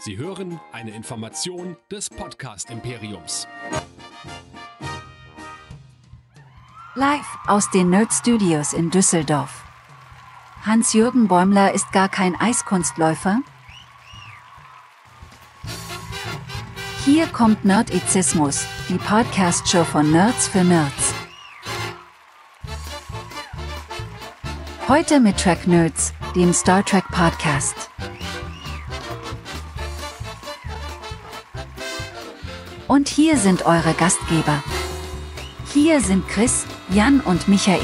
Sie hören eine Information des Podcast Imperiums. Live aus den Nerd Studios in Düsseldorf. Hans-Jürgen Bäumler ist gar kein Eiskunstläufer. Hier kommt Nerdizismus, die Podcast-Show von Nerds für Nerds. Heute mit Track Nerds, dem Star Trek Podcast. Und hier sind eure Gastgeber. Hier sind Chris, Jan und Michael.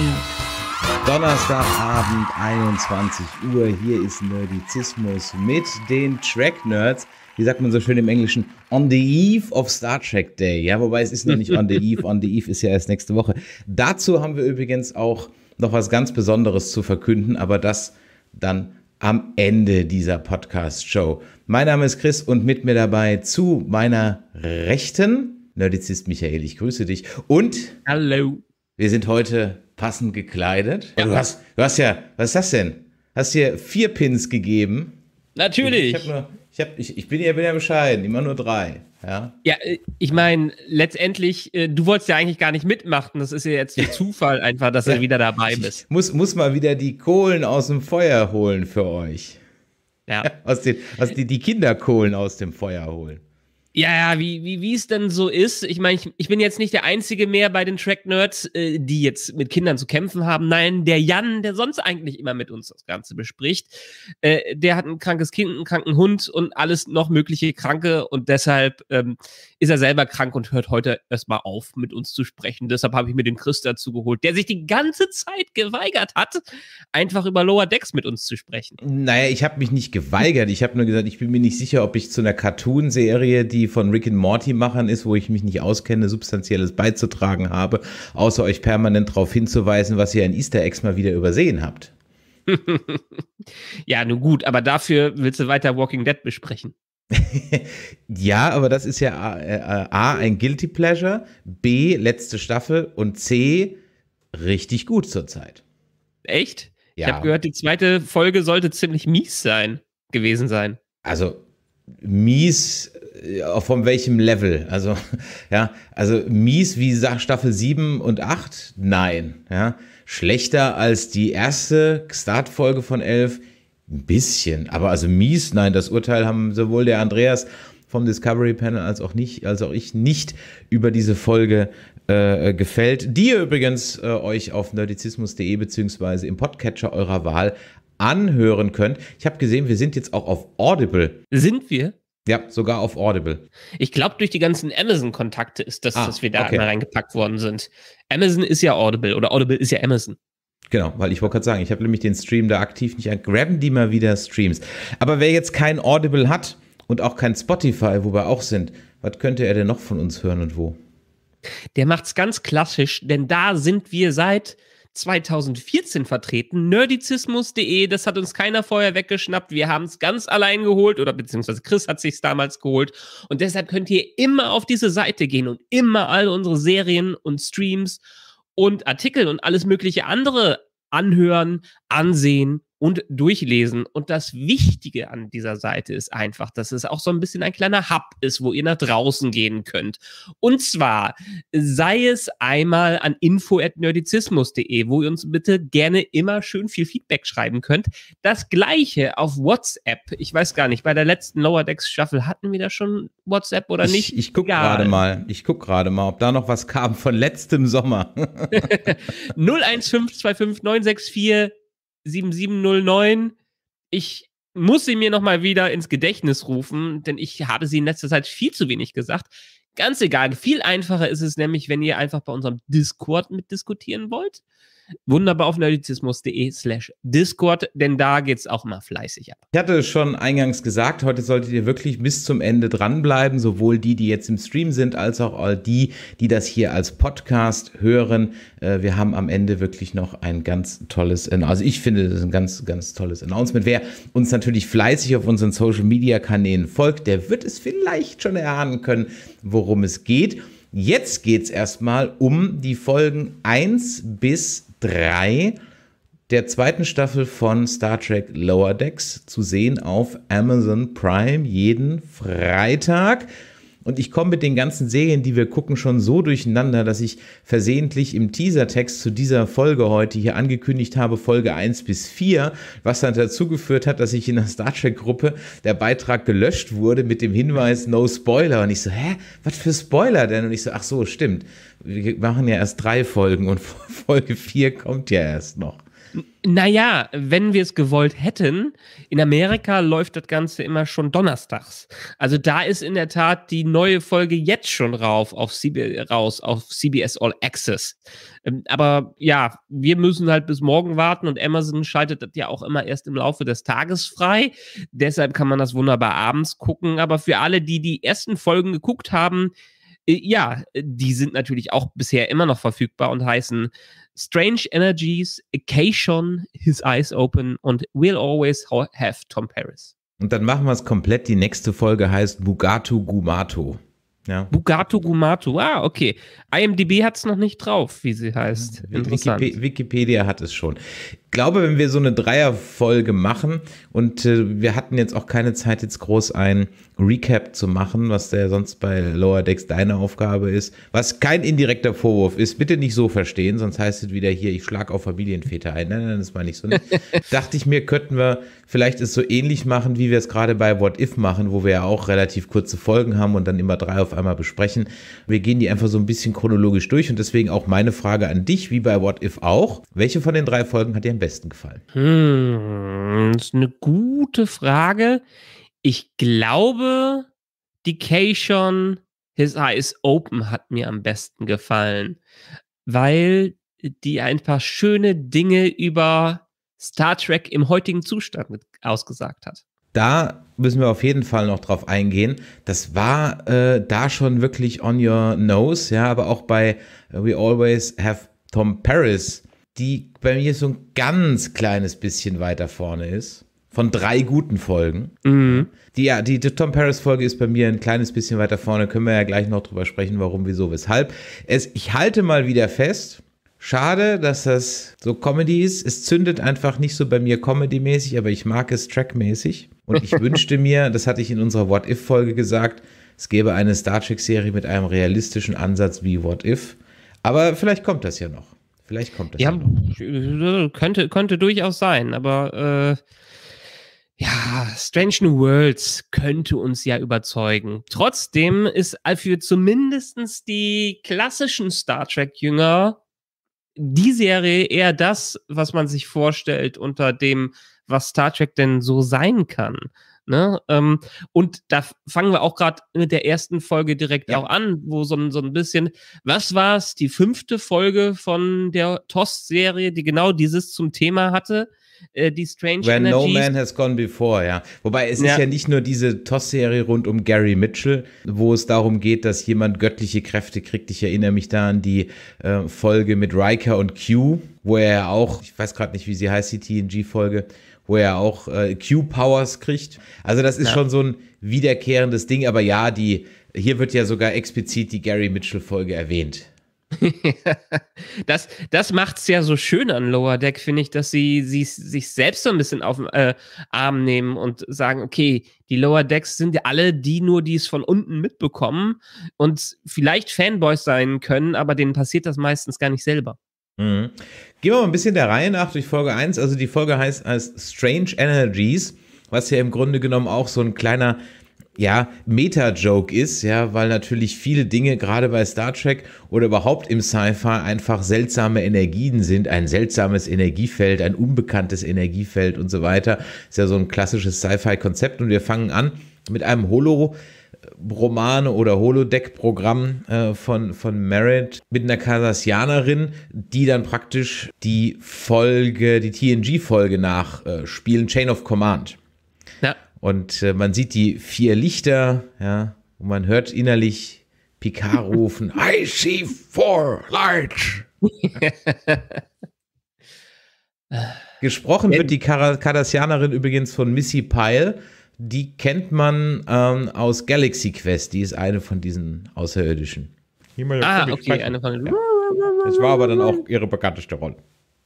Donnerstagabend, 21 Uhr. Hier ist Nerdizismus mit den Track Nerds. Wie sagt man so schön im Englischen? On the Eve of Star Trek Day. Ja, wobei es ist noch nicht on the Eve. On the Eve ist ja erst nächste Woche. Dazu haben wir übrigens auch noch was ganz Besonderes zu verkünden, aber das dann am Ende dieser Podcast-Show. Mein Name ist Chris und mit mir dabei zu meiner Rechten, Nerdizist Michael, ich grüße dich. Und Hallo. Wir sind heute passend gekleidet. Ja. Du, hast, du hast ja, was ist das denn? Hast dir vier Pins gegeben. Natürlich. Ich habe nur, ich, hab, ich, ich bin, ja, bin ja bescheiden, immer nur drei. Ja, ja äh, ich meine, letztendlich, äh, du wolltest ja eigentlich gar nicht mitmachen. Das ist ja jetzt der Zufall einfach, dass ja. du wieder dabei bist. Ich muss, muss mal wieder die Kohlen aus dem Feuer holen für euch. Ja. Aus den, aus die, die Kinderkohlen aus dem Feuer holen. Ja, ja, wie, wie, wie es denn so ist. Ich meine, ich, ich bin jetzt nicht der Einzige mehr bei den Track-Nerds, äh, die jetzt mit Kindern zu kämpfen haben. Nein, der Jan, der sonst eigentlich immer mit uns das Ganze bespricht, äh, der hat ein krankes Kind, einen kranken Hund und alles noch mögliche Kranke und deshalb ähm, ist er selber krank und hört heute erstmal auf, mit uns zu sprechen. Deshalb habe ich mir den Chris dazu geholt, der sich die ganze Zeit geweigert hat, einfach über Lower Decks mit uns zu sprechen. Naja, ich habe mich nicht geweigert. Ich habe nur gesagt, ich bin mir nicht sicher, ob ich zu einer Cartoon-Serie, die die von Rick and Morty-Machern ist, wo ich mich nicht auskenne, substanzielles beizutragen habe, außer euch permanent darauf hinzuweisen, was ihr in Easter Eggs mal wieder übersehen habt. ja, nun gut, aber dafür willst du weiter Walking Dead besprechen. ja, aber das ist ja A, äh, äh, A, ein Guilty Pleasure, B, letzte Staffel und C, richtig gut zurzeit. Echt? Ja. Ich habe gehört, die zweite Folge sollte ziemlich mies sein, gewesen sein. Also mies äh, von welchem Level? Also, ja, also mies wie Staffel 7 und 8? Nein. Ja. Schlechter als die erste Startfolge von 11? Ein bisschen. Aber also mies, nein, das Urteil haben sowohl der Andreas vom Discovery Panel als auch nicht, als auch ich nicht über diese Folge äh, gefällt, die ihr übrigens äh, euch auf nerdizismus.de beziehungsweise im Podcatcher eurer Wahl anhören könnt. Ich habe gesehen, wir sind jetzt auch auf Audible. Sind wir? Ja, sogar auf Audible. Ich glaube, durch die ganzen Amazon-Kontakte ist das, ah, dass wir da okay. reingepackt worden sind. Amazon ist ja Audible oder Audible ist ja Amazon. Genau, weil ich wollte gerade sagen, ich habe nämlich den Stream da aktiv nicht an. Graben die mal wieder Streams. Aber wer jetzt kein Audible hat und auch kein Spotify, wo wir auch sind, was könnte er denn noch von uns hören und wo? Der macht es ganz klassisch, denn da sind wir seit 2014 vertreten. Nerdizismus.de, das hat uns keiner vorher weggeschnappt. Wir haben es ganz allein geholt oder beziehungsweise Chris hat sich damals geholt. Und deshalb könnt ihr immer auf diese Seite gehen und immer all unsere Serien und Streams und Artikel und alles mögliche andere anhören, ansehen und durchlesen. Und das Wichtige an dieser Seite ist einfach, dass es auch so ein bisschen ein kleiner Hub ist, wo ihr nach draußen gehen könnt. Und zwar sei es einmal an info.nerdizismus.de, wo ihr uns bitte gerne immer schön viel Feedback schreiben könnt. Das gleiche auf WhatsApp. Ich weiß gar nicht, bei der letzten Lower Decks Staffel hatten wir da schon WhatsApp oder nicht? Ich, ich gucke gerade mal. Ich gucke gerade mal, ob da noch was kam von letztem Sommer. 01525964 7709. Ich muss sie mir nochmal wieder ins Gedächtnis rufen, denn ich habe sie in letzter Zeit viel zu wenig gesagt. Ganz egal, viel einfacher ist es nämlich, wenn ihr einfach bei unserem Discord mitdiskutieren wollt wunderbar auf nerdizismus.de slash Discord, denn da geht es auch immer fleißig ab. Ich hatte schon eingangs gesagt, heute solltet ihr wirklich bis zum Ende dranbleiben, sowohl die, die jetzt im Stream sind, als auch all die, die das hier als Podcast hören. Äh, wir haben am Ende wirklich noch ein ganz tolles, also ich finde, das ist ein ganz, ganz tolles Announcement. Wer uns natürlich fleißig auf unseren Social-Media-Kanälen folgt, der wird es vielleicht schon erahnen können, worum es geht. Jetzt geht es erstmal um die Folgen 1 bis 3 der zweiten Staffel von Star Trek Lower Decks zu sehen auf Amazon Prime jeden Freitag. Und ich komme mit den ganzen Serien, die wir gucken, schon so durcheinander, dass ich versehentlich im Teasertext zu dieser Folge heute hier angekündigt habe, Folge 1 bis 4, was dann dazu geführt hat, dass ich in der Star Trek-Gruppe der Beitrag gelöscht wurde mit dem Hinweis No Spoiler. Und ich so, hä? Was für Spoiler denn? Und ich so, ach so, stimmt. Wir machen ja erst drei Folgen und Folge 4 kommt ja erst noch. Naja, wenn wir es gewollt hätten, in Amerika läuft das Ganze immer schon donnerstags. Also da ist in der Tat die neue Folge jetzt schon rauf auf CB raus auf CBS All Access. Ähm, aber ja, wir müssen halt bis morgen warten und Amazon schaltet das ja auch immer erst im Laufe des Tages frei. Deshalb kann man das wunderbar abends gucken. Aber für alle, die die ersten Folgen geguckt haben, äh, ja, äh, die sind natürlich auch bisher immer noch verfügbar und heißen Strange Energies, Occasion, His Eyes Open und We'll Always Have Tom Paris. Und dann machen wir es komplett. Die nächste Folge heißt Bugatu Gumato. Ja. Bugatu Gumato, ah, okay. IMDb hat es noch nicht drauf, wie sie heißt. Interessant. Wikipedia hat es schon glaube, wenn wir so eine Dreierfolge machen und äh, wir hatten jetzt auch keine Zeit, jetzt groß ein Recap zu machen, was der sonst bei Lower Decks deine Aufgabe ist, was kein indirekter Vorwurf ist, bitte nicht so verstehen, sonst heißt es wieder hier, ich schlag auf Familienväter ein. Nein, nein, das meine ich so nicht. Dachte ich mir, könnten wir vielleicht es so ähnlich machen, wie wir es gerade bei What If machen, wo wir ja auch relativ kurze Folgen haben und dann immer drei auf einmal besprechen. Wir gehen die einfach so ein bisschen chronologisch durch und deswegen auch meine Frage an dich, wie bei What If auch. Welche von den drei Folgen hat dir am besten gefallen? Hm, das ist eine gute Frage. Ich glaube, die Cation His Eyes Open hat mir am besten gefallen, weil die ein paar schöne Dinge über Star Trek im heutigen Zustand ausgesagt hat. Da müssen wir auf jeden Fall noch drauf eingehen. Das war äh, da schon wirklich on your nose, ja, aber auch bei äh, We Always Have Tom Paris die bei mir so ein ganz kleines bisschen weiter vorne ist. Von drei guten Folgen. Mhm. Die, ja, die, die Tom Paris-Folge ist bei mir ein kleines bisschen weiter vorne. Können wir ja gleich noch drüber sprechen, warum, wieso, weshalb. Es, ich halte mal wieder fest, Schade, dass das so Comedy ist. Es zündet einfach nicht so bei mir Comedy-mäßig, aber ich mag es Track-mäßig. Und ich wünschte mir, das hatte ich in unserer What If-Folge gesagt, es gäbe eine Star Trek-Serie mit einem realistischen Ansatz wie What If. Aber vielleicht kommt das ja noch. Vielleicht kommt das ja, ja Könnte, könnte durchaus sein, aber äh, ja, Strange New Worlds könnte uns ja überzeugen. Trotzdem ist äh, für zumindest die klassischen Star Trek-Jünger die Serie eher das, was man sich vorstellt unter dem, was Star Trek denn so sein kann. Ne? Ähm, und da fangen wir auch gerade mit der ersten Folge direkt ja. auch an, wo so, so ein bisschen, was war es, die fünfte Folge von der TOS-Serie, die genau dieses zum Thema hatte? Äh, die Strange Where Energies. no man has gone before, ja. Wobei es ja. ist ja nicht nur diese Toss-Serie rund um Gary Mitchell, wo es darum geht, dass jemand göttliche Kräfte kriegt. Ich erinnere mich da an die äh, Folge mit Riker und Q, wo er ja auch, ich weiß gerade nicht, wie sie heißt, die TNG-Folge, wo er auch äh, Q-Powers kriegt. Also das ist ja. schon so ein wiederkehrendes Ding, aber ja, die, hier wird ja sogar explizit die Gary Mitchell-Folge erwähnt. das das macht es ja so schön an Lower Deck, finde ich, dass sie, sie sich selbst so ein bisschen auf den äh, Arm nehmen und sagen, okay, die Lower Decks sind ja alle die nur, die es von unten mitbekommen und vielleicht Fanboys sein können, aber denen passiert das meistens gar nicht selber. Mhm. Gehen wir mal ein bisschen der Reihe nach durch Folge 1. Also die Folge heißt als Strange Energies, was ja im Grunde genommen auch so ein kleiner ja, Meta-Joke ist, ja, weil natürlich viele Dinge gerade bei Star Trek oder überhaupt im Sci-Fi einfach seltsame Energien sind, ein seltsames Energiefeld, ein unbekanntes Energiefeld und so weiter. Ist ja so ein klassisches Sci-Fi-Konzept und wir fangen an mit einem Holo, Romane oder Holodeck-Programm äh, von, von Merritt mit einer Kardassianerin, die dann praktisch die Folge, die TNG-Folge nachspielen, äh, Chain of Command. Ja. Und äh, man sieht die vier Lichter, ja, und man hört innerlich Picard rufen, I see four lights. Gesprochen wird die Kardassianerin übrigens von Missy Pyle, die kennt man ähm, aus Galaxy Quest. Die ist eine von diesen Außerirdischen. Ah, okay, eine von ja. Das war aber dann auch ihre bekannteste Rolle.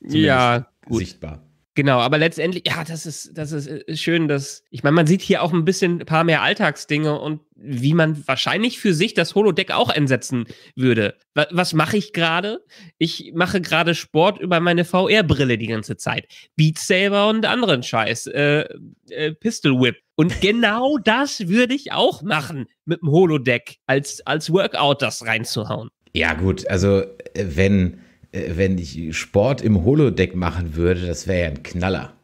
Zumindest ja, gut. sichtbar. Genau, aber letztendlich, ja, das ist, das äh, ist schön, dass, ich meine, man sieht hier auch ein bisschen ein paar mehr Alltagsdinge und wie man wahrscheinlich für sich das Holodeck auch einsetzen würde. Was, was mache ich gerade? Ich mache gerade Sport über meine VR-Brille die ganze Zeit. Beat Saber und anderen Scheiß. Äh, äh, Pistol Whip. Und genau das würde ich auch machen mit dem Holodeck, als, als Workout das reinzuhauen. Ja, gut, also äh, wenn, äh, wenn ich Sport im Holodeck machen würde, das wäre ja ein Knaller.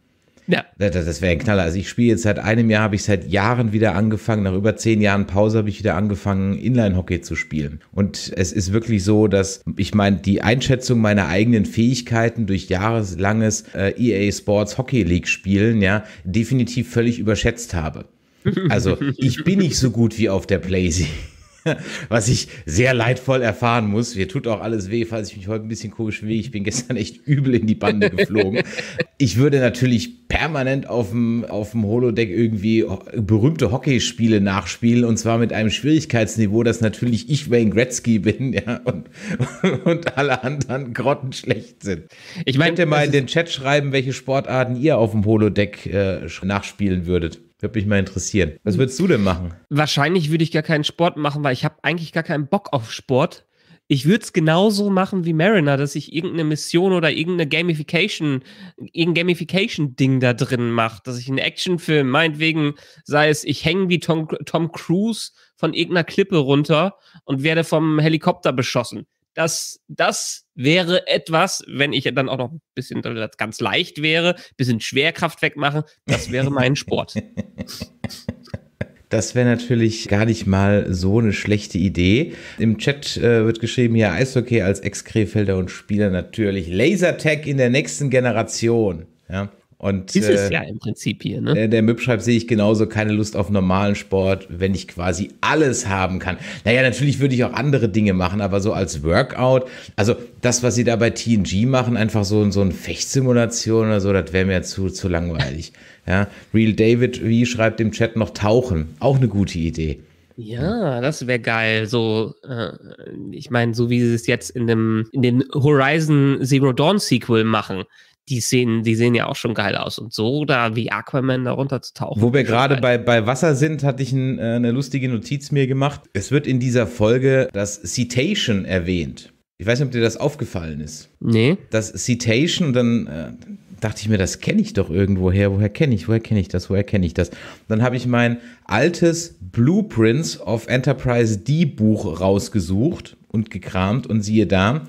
Ja. Das, das wäre ein Knaller. Also ich spiele jetzt seit einem Jahr, habe ich seit Jahren wieder angefangen, nach über zehn Jahren Pause habe ich wieder angefangen, Inline-Hockey zu spielen. Und es ist wirklich so, dass ich meine, die Einschätzung meiner eigenen Fähigkeiten durch jahreslanges äh, EA Sports Hockey League spielen, ja, definitiv völlig überschätzt habe. Also ich bin nicht so gut wie auf der Playsee. was ich sehr leidvoll erfahren muss. Mir tut auch alles weh, falls ich mich heute ein bisschen komisch weh. Ich bin gestern echt übel in die Bande geflogen. ich würde natürlich permanent auf dem, auf dem Holodeck irgendwie berühmte Hockeyspiele nachspielen und zwar mit einem Schwierigkeitsniveau, dass natürlich ich Wayne Gretzky bin ja, und, und alle anderen grottenschlecht sind. Ich mein, mal in den Chat schreiben, welche Sportarten ihr auf dem Holodeck äh, nachspielen würdet? Würde mich mal interessieren. Was würdest du denn machen? Wahrscheinlich würde ich gar keinen Sport machen, weil ich habe eigentlich gar keinen Bock auf Sport. Ich würde es genauso machen wie Mariner, dass ich irgendeine Mission oder irgendeine Gamification, irgendein Gamification-Ding da drin mache. Dass ich einen Actionfilm, meinetwegen, sei es, ich hänge wie Tom, Tom Cruise von irgendeiner Klippe runter und werde vom Helikopter beschossen. Das, das wäre etwas, wenn ich dann auch noch ein bisschen ganz leicht wäre, ein bisschen Schwerkraft wegmache, das wäre mein Sport. Das wäre natürlich gar nicht mal so eine schlechte Idee. Im Chat äh, wird geschrieben, hier Eishockey als Ex-Krefelder und Spieler natürlich. Lasertag in der nächsten Generation. Ja. Und, ist es äh, ja im Prinzip hier. Ne? Der, der Mip schreibt, sehe ich genauso keine Lust auf normalen Sport, wenn ich quasi alles haben kann. Naja, natürlich würde ich auch andere Dinge machen, aber so als Workout, also das, was sie da bei TNG machen, einfach so, so eine Fechtsimulation oder so, das wäre mir zu, zu langweilig. ja? Real David wie schreibt im Chat noch Tauchen, auch eine gute Idee. Ja, das wäre geil. So, äh, ich meine, so wie sie es jetzt in dem, in den Horizon Zero Dawn Sequel machen die sehen, die sehen ja auch schon geil aus. Und so da wie Aquaman darunter zu tauchen. Wo wir gerade halt bei, bei Wasser sind, hatte ich ein, äh, eine lustige Notiz mir gemacht. Es wird in dieser Folge das Citation erwähnt. Ich weiß nicht, ob dir das aufgefallen ist. Nee. Das Citation dann äh, dachte ich mir, das kenne ich doch irgendwo her. Woher kenne ich, woher kenne ich das, woher kenne ich das? dann habe ich mein altes Blueprints of Enterprise D Buch rausgesucht und gekramt und siehe da,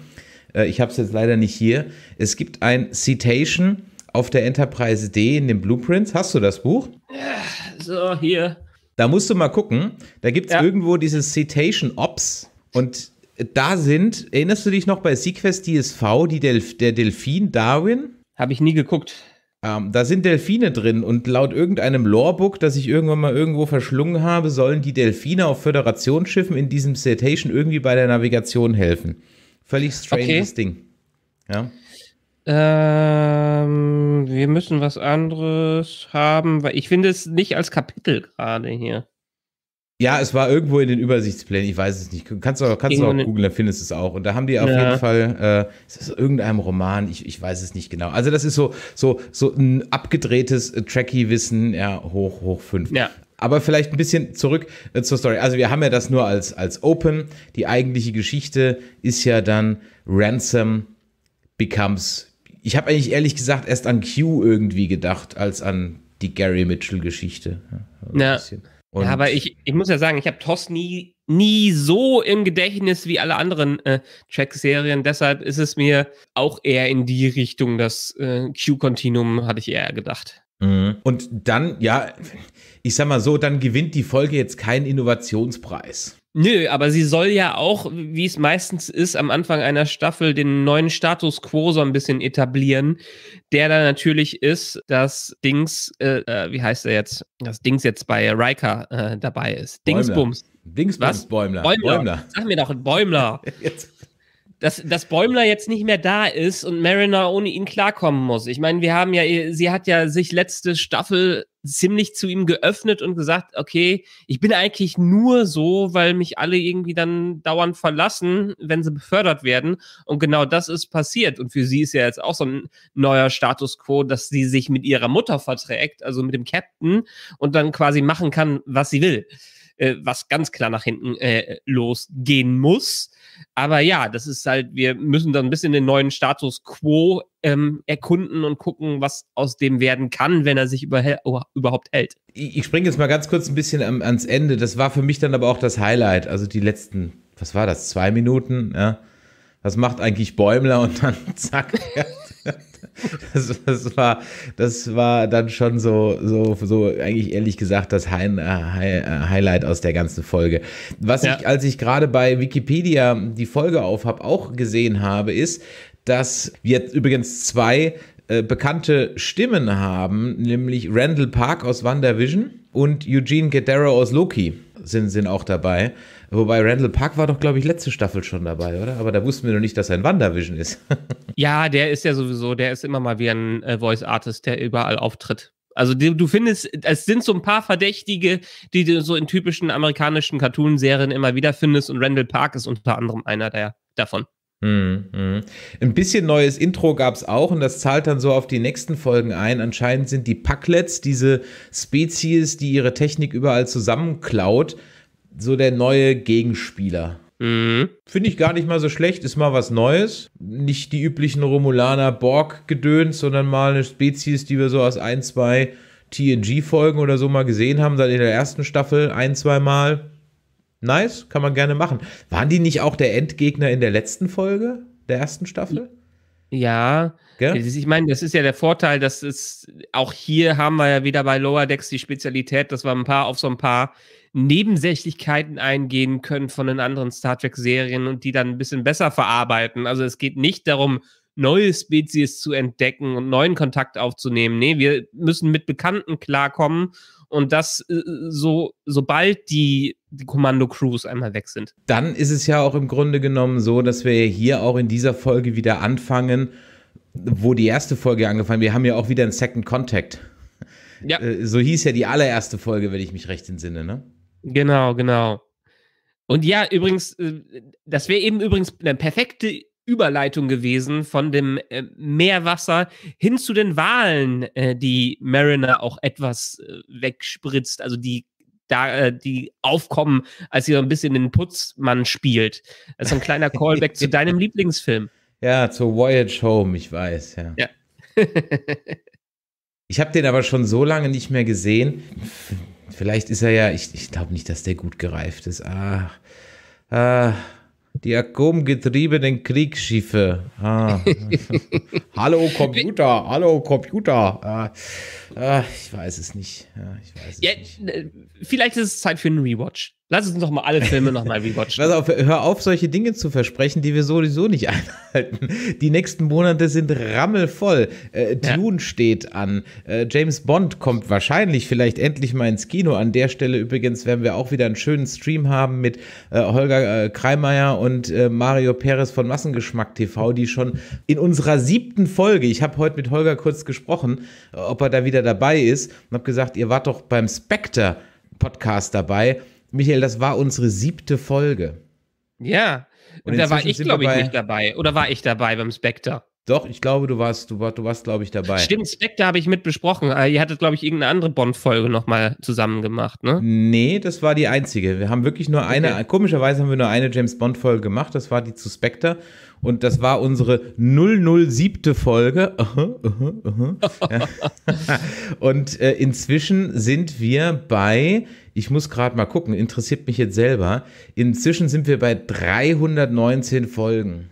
äh, ich habe es jetzt leider nicht hier. Es gibt ein Citation auf der Enterprise D in den Blueprints. Hast du das Buch? Äh, so, hier. Da musst du mal gucken. Da gibt es ja. irgendwo dieses Citation Ops. Und da sind, erinnerst du dich noch bei Sequest DSV, die Delf der Delfin Darwin? Habe ich nie geguckt. Ähm, da sind Delfine drin und laut irgendeinem Lorebook, das ich irgendwann mal irgendwo verschlungen habe, sollen die Delfine auf Föderationsschiffen in diesem Citation irgendwie bei der Navigation helfen. Völlig strange okay. Ding. Ja. Ähm, wir müssen was anderes haben, weil ich finde es nicht als Kapitel gerade hier. Ja, es war irgendwo in den Übersichtsplänen, ich weiß es nicht. Kannst du auch, kannst du auch googeln, da findest du es auch. Und da haben die auf ja. jeden Fall, äh, es ist irgendeinem Roman, ich, ich weiß es nicht genau. Also das ist so, so, so ein abgedrehtes äh, tracky wissen ja, hoch, hoch fünf. Ja. Aber vielleicht ein bisschen zurück äh, zur Story. Also wir haben ja das nur als, als Open. Die eigentliche Geschichte ist ja dann Ransom becomes. Ich habe eigentlich ehrlich gesagt erst an Q irgendwie gedacht, als an die Gary Mitchell-Geschichte. Ja, ja, aber ich, ich muss ja sagen, ich habe Toss nie, nie so im Gedächtnis wie alle anderen äh, Check-Serien. Deshalb ist es mir auch eher in die Richtung, das äh, q kontinuum hatte ich eher gedacht. Mhm. Und dann, ja, ich sag mal so, dann gewinnt die Folge jetzt keinen Innovationspreis. Nö, aber sie soll ja auch, wie es meistens ist, am Anfang einer Staffel den neuen Status quo so ein bisschen etablieren, der da natürlich ist, dass Dings, äh, äh, wie heißt er jetzt, dass Dings jetzt bei Riker äh, dabei ist. Dingsbums. Dingsbums, Bäumler. Bäumler. Bäumler. Sag mir doch, Bäumler. jetzt dass, dass Bäumler jetzt nicht mehr da ist und Mariner ohne ihn klarkommen muss. Ich meine, wir haben ja, sie hat ja sich letzte Staffel ziemlich zu ihm geöffnet und gesagt, okay, ich bin eigentlich nur so, weil mich alle irgendwie dann dauernd verlassen, wenn sie befördert werden. Und genau das ist passiert. Und für sie ist ja jetzt auch so ein neuer Status quo, dass sie sich mit ihrer Mutter verträgt, also mit dem Captain, und dann quasi machen kann, was sie will. Äh, was ganz klar nach hinten äh, losgehen muss. Aber ja, das ist halt, wir müssen dann ein bisschen den neuen Status quo ähm, erkunden und gucken, was aus dem werden kann, wenn er sich oh, überhaupt hält. Ich, springe jetzt mal ganz kurz ein bisschen am, ans Ende. Das war für mich dann aber auch das Highlight. Also die letzten, was war das, zwei Minuten? Ja. Was macht eigentlich Bäumler und dann zack. Ja. Das, das, war, das war dann schon so, so, so eigentlich ehrlich gesagt das High, äh, High, äh, Highlight aus der ganzen Folge. Was ja. ich, als ich gerade bei Wikipedia die Folge auf habe, auch gesehen habe, ist, dass wir übrigens zwei äh, bekannte Stimmen haben, nämlich Randall Park aus WandaVision und Eugene Gadaro aus Loki sind, sind auch dabei. Wobei Randall Park war doch, glaube ich, letzte Staffel schon dabei, oder? Aber da wussten wir noch nicht, dass er ein Wandervision ist. ja, der ist ja sowieso, der ist immer mal wie ein äh, Voice Artist, der überall auftritt. Also die, du findest, es sind so ein paar Verdächtige, die du so in typischen amerikanischen Cartoon-Serien immer wieder findest und Randall Park ist unter anderem einer der, davon. Hm, hm. Ein bisschen neues Intro gab es auch und das zahlt dann so auf die nächsten Folgen ein. Anscheinend sind die Packlets, diese Spezies, die ihre Technik überall zusammenklaut, so der neue Gegenspieler. Mhm. Finde ich gar nicht mal so schlecht, ist mal was Neues. Nicht die üblichen Romulaner Borg-Gedöns, sondern mal eine Spezies, die wir so aus ein, zwei TNG-Folgen oder so mal gesehen haben, dann in der ersten Staffel ein, zwei Mal. Nice, kann man gerne machen. Waren die nicht auch der Endgegner in der letzten Folge der ersten Staffel? Ja. Ja, Gell? Äh, ich meine, das ist ja der Vorteil, dass es auch hier haben wir ja wieder bei Lower Decks die Spezialität, dass wir ein paar auf so ein paar Nebensächlichkeiten eingehen können von den anderen Star Trek-Serien und die dann ein bisschen besser verarbeiten. Also es geht nicht darum, neue Spezies zu entdecken und neuen Kontakt aufzunehmen. Nee, wir müssen mit Bekannten klarkommen und das äh, so, sobald die die Kommando-Crews einmal weg sind. Dann ist es ja auch im Grunde genommen so, dass wir hier auch in dieser Folge wieder anfangen, wo die erste Folge angefangen Wir haben ja auch wieder einen Second Contact. Ja. Äh, so hieß ja die allererste Folge, wenn ich mich recht entsinne, ne? Genau, genau. Und ja, übrigens, äh, das wäre eben übrigens eine perfekte Überleitung gewesen von dem äh, Meerwasser hin zu den Wahlen, die Mariner auch etwas wegspritzt, also die da äh, die aufkommen, als sie so ein bisschen den Putzmann spielt. Das ist ein kleiner Callback zu deinem Lieblingsfilm. Ja, zu Voyage Home, ich weiß, ja. ja. ich habe den aber schon so lange nicht mehr gesehen. Vielleicht ist er ja, ich, ich glaube nicht, dass der gut gereift ist. Ah, ah die atomgetriebenen Kriegsschiffe. Ah. hallo Computer, hallo Computer. Ah. Ach, ich weiß es nicht. Ja, ich weiß es ja, nicht. Ne, vielleicht ist es Zeit für einen Rewatch. Lass uns doch mal alle Filme nochmal rewatchen. Auf, hör auf, solche Dinge zu versprechen, die wir sowieso nicht einhalten. Die nächsten Monate sind rammelvoll. Äh, Dune ja. steht an. Äh, James Bond kommt wahrscheinlich vielleicht endlich mal ins Kino. An der Stelle übrigens werden wir auch wieder einen schönen Stream haben mit äh, Holger äh, Kreimeier und äh, Mario Perez von Massengeschmack TV, die schon in unserer siebten Folge, ich habe heute mit Holger kurz gesprochen, ob er da wieder dabei ist und habe gesagt, ihr wart doch beim Spectre Podcast dabei. Michael, das war unsere siebte Folge. Ja, und, und da war ich, glaube ich, bei, nicht dabei. Oder war ich dabei beim Spectre? Doch, ich glaube, du warst, du, warst, du warst, glaube ich, dabei. Stimmt, Spectre habe ich mit besprochen. Äh, ihr hattet, glaube ich, irgendeine andere Bond-Folge nochmal zusammen gemacht, ne? Nee, das war die einzige. Wir haben wirklich nur okay. eine, komischerweise haben wir nur eine James Bond-Folge gemacht. Das war die zu Spectre. Und das war unsere 007. Folge. Und äh, inzwischen sind wir bei, ich muss gerade mal gucken, interessiert mich jetzt selber. Inzwischen sind wir bei 319 Folgen.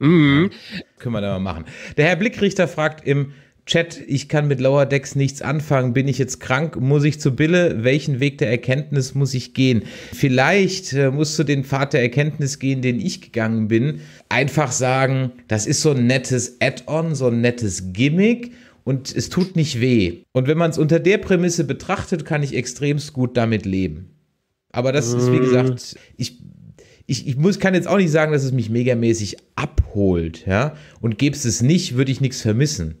Mhm. Ja, können wir da mal machen. Der Herr Blickrichter fragt im Chat, ich kann mit Lower Decks nichts anfangen, bin ich jetzt krank, muss ich zu Bille, welchen Weg der Erkenntnis muss ich gehen? Vielleicht äh, musst du den Pfad der Erkenntnis gehen, den ich gegangen bin. Einfach sagen, das ist so ein nettes Add-on, so ein nettes Gimmick und es tut nicht weh. Und wenn man es unter der Prämisse betrachtet, kann ich extremst gut damit leben. Aber das ist, wie mhm. gesagt, ich ich, ich, muss, kann jetzt auch nicht sagen, dass es mich megamäßig abholt, ja. Und gäbe es es nicht, würde ich nichts vermissen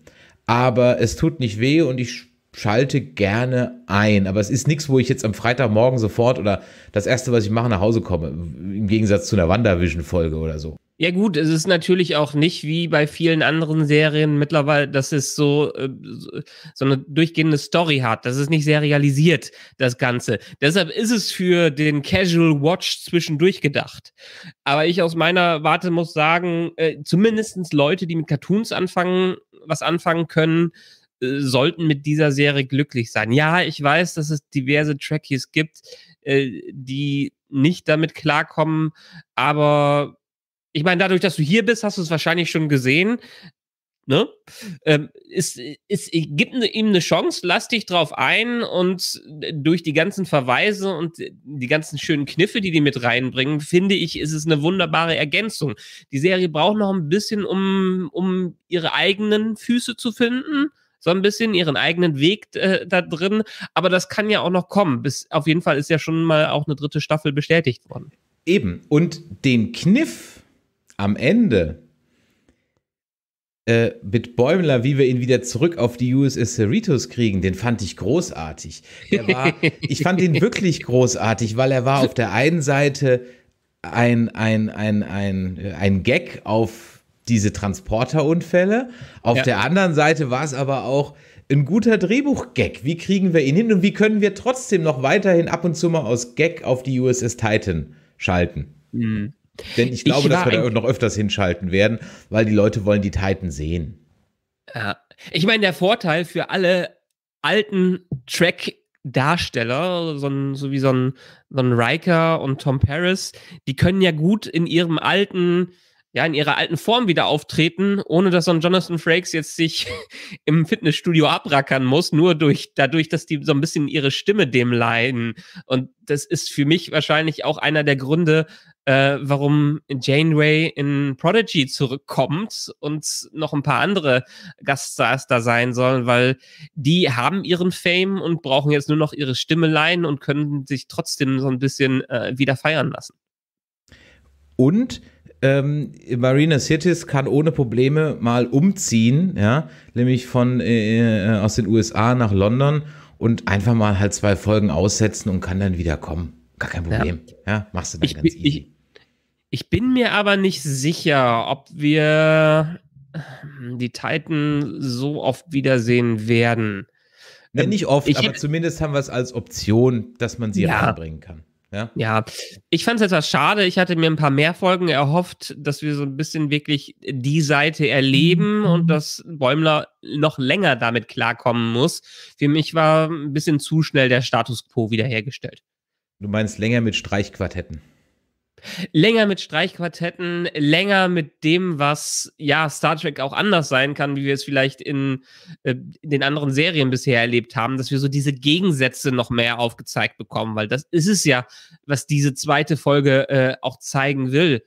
aber es tut nicht weh und ich schalte gerne ein. Aber es ist nichts, wo ich jetzt am Freitagmorgen sofort oder das Erste, was ich mache, nach Hause komme. Im Gegensatz zu einer wandavision folge oder so. Ja gut, es ist natürlich auch nicht wie bei vielen anderen Serien mittlerweile, dass es so, äh, so eine durchgehende Story hat. Das ist nicht serialisiert, das Ganze. Deshalb ist es für den Casual Watch zwischendurch gedacht. Aber ich aus meiner Warte muss sagen, äh, zumindestens Leute, die mit Cartoons anfangen, was anfangen können, äh, sollten mit dieser Serie glücklich sein. Ja, ich weiß, dass es diverse Trackies gibt, äh, die nicht damit klarkommen, aber ich meine, dadurch, dass du hier bist, hast du es wahrscheinlich schon gesehen ne? Ähm, ist, ist, gibt ne, ihm eine Chance, lass dich drauf ein und äh, durch die ganzen Verweise und äh, die ganzen schönen Kniffe, die die mit reinbringen, finde ich, ist es eine wunderbare Ergänzung. Die Serie braucht noch ein bisschen, um, um ihre eigenen Füße zu finden so ein bisschen ihren eigenen Weg äh, da drin. Aber das kann ja auch noch kommen. Bis, auf jeden Fall ist ja schon mal auch eine dritte Staffel bestätigt worden. Eben. Und den Kniff am Ende, äh, mit Bäumler, wie wir ihn wieder zurück auf die USS Cerritos kriegen, den fand ich großartig. War, ich fand ihn wirklich großartig, weil er war auf der einen Seite ein, ein, ein, ein, ein Gag auf diese Transporterunfälle, auf ja. der anderen Seite war es aber auch ein guter Drehbuch-Gag. Wie kriegen wir ihn hin und wie können wir trotzdem noch weiterhin ab und zu mal aus Gag auf die USS Titan schalten? Mhm. Denn ich glaube, ich dass wir da noch öfters hinschalten werden, weil die Leute wollen die Titan sehen. Ja. Ich meine, der Vorteil für alle alten Track Darsteller, so, so wie so ein, so ein Riker und Tom Paris, die können ja gut in ihrem alten, ja, in ihrer alten Form wieder auftreten, ohne dass so ein Jonathan Frakes jetzt sich im Fitnessstudio abrackern muss, nur durch, dadurch, dass die so ein bisschen ihre Stimme dem leiden. Und das ist für mich wahrscheinlich auch einer der Gründe, äh, warum Janeway in Prodigy zurückkommt und noch ein paar andere Gaststars da sein sollen, weil die haben ihren Fame und brauchen jetzt nur noch ihre Stimme leihen und können sich trotzdem so ein bisschen äh, wieder feiern lassen. Und ähm, Marina Sirtis kann ohne Probleme mal umziehen, ja, nämlich von äh, äh aus den USA nach London und einfach mal halt zwei Folgen aussetzen und kann dann wieder kommen. Gar kein Problem. Ja, ja machst du dann ich, ganz ich, easy. Ich bin mir aber nicht sicher, ob wir hm, die Titan so oft wiedersehen werden. Ja, ähm, nicht oft, ich, aber zumindest haben wir es als Option, dass man sie ja. reinbringen kann. Ja, ja. ich fand es etwas schade. Ich hatte mir ein paar mehr Folgen erhofft, dass wir so ein bisschen wirklich die Seite erleben mhm. und dass Bäumler noch länger damit klarkommen muss. Für mich war ein bisschen zu schnell der Status quo wiederhergestellt. Du meinst länger mit Streichquartetten? länger mit Streichquartetten, länger mit dem, was ja Star Trek auch anders sein kann, wie wir es vielleicht in, äh, in, den anderen Serien bisher erlebt haben, dass wir so diese Gegensätze noch mehr aufgezeigt bekommen, weil das ist es ja, was diese zweite Folge äh, auch zeigen will.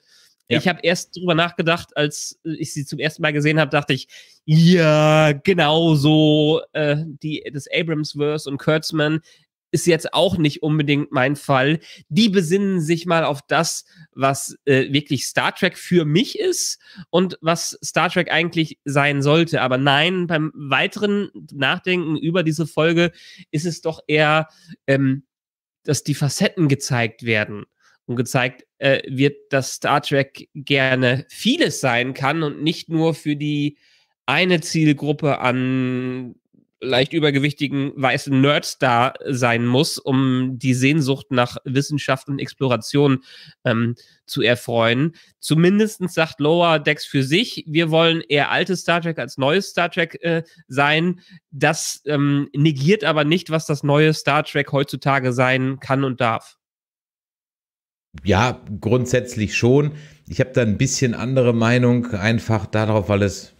Ja. Ich habe erst drüber nachgedacht, als ich sie zum ersten Mal gesehen habe, dachte ich, ja, genau so äh, die, das Abrams-Verse und Kurtzman ist jetzt auch nicht unbedingt mein Fall. Die besinnen sich mal auf das, was äh, wirklich Star Trek für mich ist und was Star Trek eigentlich sein sollte. Aber nein, beim weiteren Nachdenken über diese Folge ist es doch eher, ähm, dass die Facetten gezeigt werden und gezeigt äh, wird, dass Star Trek gerne vieles sein kann und nicht nur für die eine Zielgruppe an leicht übergewichtigen weißen Nerdstar sein muss, um die Sehnsucht nach Wissenschaft und Exploration ähm, zu erfreuen. Zumindest sagt Lower Decks für sich, wir wollen eher altes Star Trek als neues Star Trek äh, sein. Das ähm, negiert aber nicht, was das neue Star Trek heutzutage sein kann und darf. Ja, grundsätzlich schon. Ich habe da ein bisschen andere Meinung, einfach darauf, weil es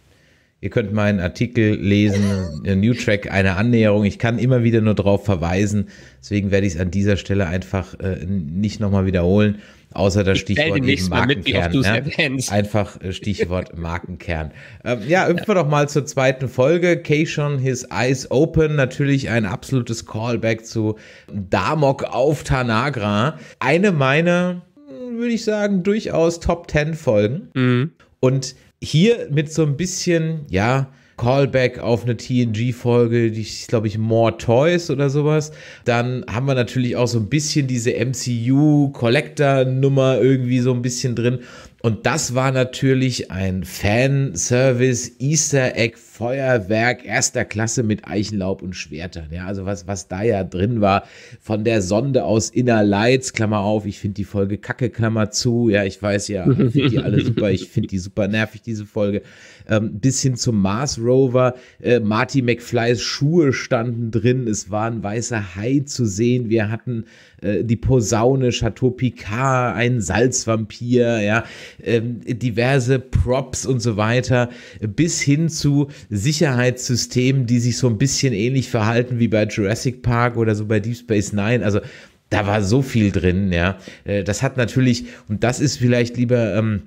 Ihr könnt meinen Artikel lesen, äh, New Track, eine Annäherung. Ich kann immer wieder nur darauf verweisen. Deswegen werde ich es an dieser Stelle einfach äh, nicht nochmal wiederholen. Außer das Stichwort eben Markenkern. Mit, ne? ja? Einfach äh, Stichwort Markenkern. ähm, ja, hüpfen wir doch mal zur zweiten Folge. Kayshon, His Eyes Open. Natürlich ein absolutes Callback zu Damok auf Tanagra. Eine meiner, hm, würde ich sagen, durchaus Top 10 Folgen. Mhm. Und hier mit so ein bisschen, ja, Callback auf eine TNG-Folge, die ist, glaube ich More Toys oder sowas. Dann haben wir natürlich auch so ein bisschen diese MCU-Collector-Nummer irgendwie so ein bisschen drin. Und das war natürlich ein Fanservice, Easter Egg, Feuerwerk, erster Klasse mit Eichenlaub und Schwertern. Ja, also was, was da ja drin war, von der Sonde aus Inner Lights, Klammer auf, ich finde die Folge kacke, Klammer zu. Ja, ich weiß ja, ich finde die alle super, ich finde die super nervig, diese Folge ähm, bis hin zum Mars Rover. Äh, Marty McFlys Schuhe standen drin. Es war ein weißer Hai zu sehen. Wir hatten äh, die Posaune, Chateau Picard, einen Salzvampir, ja, ähm, diverse Props und so weiter, bis hin zu Sicherheitssystemen, die sich so ein bisschen ähnlich verhalten wie bei Jurassic Park oder so bei Deep Space Nine. Also da war so viel drin, ja. Äh, das hat natürlich, und das ist vielleicht lieber ähm,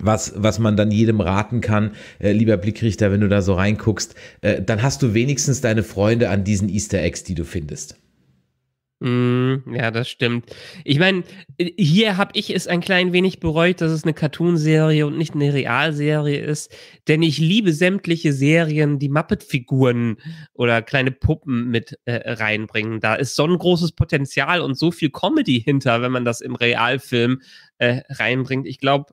was, was man dann jedem raten kann, äh, lieber Blickrichter, wenn du da so reinguckst, äh, dann hast du wenigstens deine Freunde an diesen Easter Eggs, die du findest. Mm, ja, das stimmt. Ich meine, hier habe ich es ein klein wenig bereut, dass es eine Cartoonserie und nicht eine Realserie ist, denn ich liebe sämtliche Serien, die Muppet-Figuren oder kleine Puppen mit äh, reinbringen. Da ist so ein großes Potenzial und so viel Comedy hinter, wenn man das im Realfilm äh, reinbringt. Ich glaube,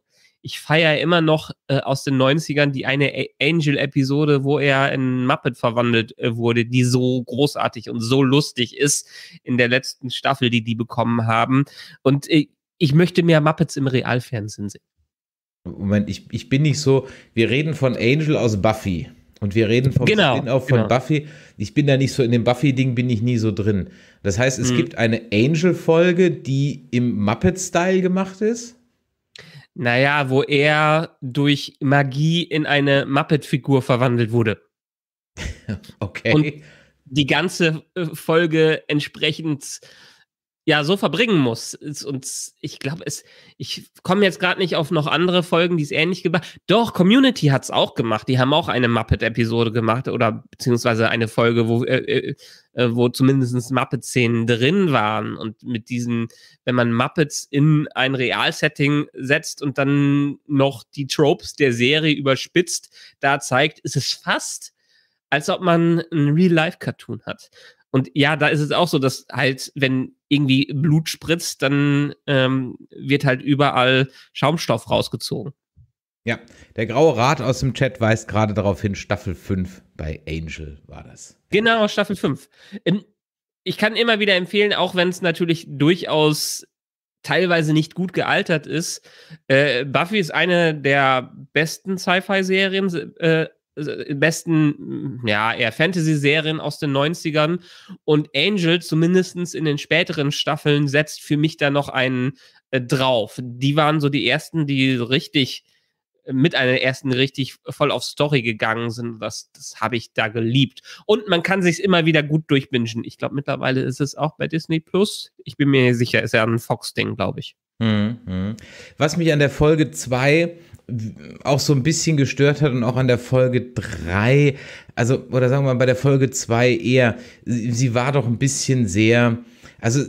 ich feiere immer noch äh, aus den 90ern die eine Angel-Episode, wo er in Muppet verwandelt äh, wurde, die so großartig und so lustig ist in der letzten Staffel, die die bekommen haben. Und äh, ich möchte mehr Muppets im Realfernsehen sehen. Moment, ich, ich bin nicht so. Wir reden von Angel aus Buffy. Und wir reden vom genau, Spin-off von genau. Buffy. Ich bin da nicht so in dem Buffy-Ding, bin ich nie so drin. Das heißt, es mhm. gibt eine Angel-Folge, die im Muppet-Style gemacht ist naja, wo er durch Magie in eine Muppet-Figur verwandelt wurde. Okay. Und die ganze äh, Folge entsprechend ja so verbringen muss. Und ich glaube, es, ich komme jetzt gerade nicht auf noch andere Folgen, die es ähnlich gemacht. Doch, Community hat es auch gemacht. Die haben auch eine Muppet-Episode gemacht oder beziehungsweise eine Folge, wo, äh, äh, äh wo zumindest Muppet-Szenen drin waren. Und mit diesen, wenn man Muppets in ein Realsetting setzt und dann noch die Tropes der Serie überspitzt, da zeigt, ist es fast, als ob man ein Real-Life-Cartoon hat. Und ja, da ist es auch so, dass halt, wenn irgendwie Blut spritzt, dann ähm, wird halt überall Schaumstoff rausgezogen. Ja, der graue Rat aus dem Chat weist gerade darauf hin, Staffel 5 bei Angel war das. Genau, Staffel 5. Ähm, ich kann immer wieder empfehlen, auch wenn es natürlich durchaus teilweise nicht gut gealtert ist. Äh, Buffy ist eine der besten Sci-Fi-Serien, äh, äh, besten, mm, ja, eher Fantasy-Serien aus den 90ern. Und Angel, zumindest in den späteren Staffeln, setzt für mich da noch einen äh, drauf. Die waren so die ersten, die richtig äh, mit einer ersten richtig voll auf Story gegangen sind. Das, das habe ich da geliebt. Und man kann sich immer wieder gut durchbingen. Ich glaube, mittlerweile ist es auch bei Disney Plus. Ich bin mir sicher, ist ja ein Fox-Ding, glaube ich. Mhm, mhm. Was mich an der Folge 2 zwei auch so ein bisschen gestört hat und auch an der Folge 3, also, oder sagen wir mal bei der Folge 2 eher, sie, war doch ein bisschen sehr, also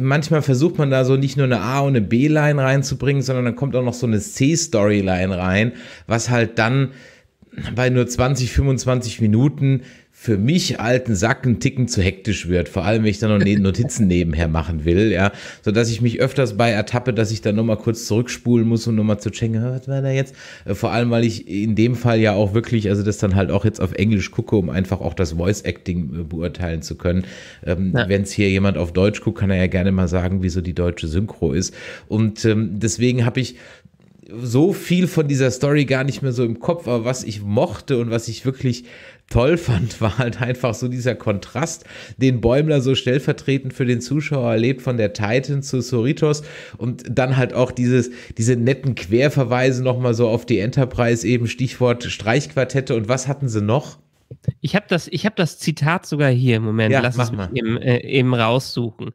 manchmal versucht man da so nicht nur eine A- und eine B-Line reinzubringen, sondern dann kommt auch noch so eine C-Storyline rein, was halt dann bei nur 20, 25 Minuten für mich alten Sacken Ticken zu hektisch wird, vor allem wenn ich dann noch ne-, Notizen nebenher machen will, ja, so dass ich mich öfters bei ertappe, dass ich dann nochmal kurz zurückspulen muss, um nochmal zu checken, was war da jetzt? Äh, vor allem, weil ich in dem Fall ja auch wirklich, also das dann halt auch jetzt auf Englisch gucke, um einfach auch das Voice Acting äh, beurteilen zu können. Ähm, ja. Wenn es hier jemand auf Deutsch guckt, kann er ja gerne mal sagen, wieso die deutsche Synchro ist. Und ähm, deswegen habe ich so viel von dieser Story gar nicht mehr so im Kopf, aber was ich mochte und was ich wirklich toll fand, war halt einfach so dieser Kontrast, den Bäumler so stellvertretend für den Zuschauer erlebt, von der Titan zu Soritos und dann halt auch dieses, diese netten Querverweise nochmal so auf die Enterprise eben, Stichwort Streichquartette und was hatten sie noch? Ich habe das, hab das Zitat sogar hier im Moment. Ja, Lass es mal. Eben, äh, eben raussuchen.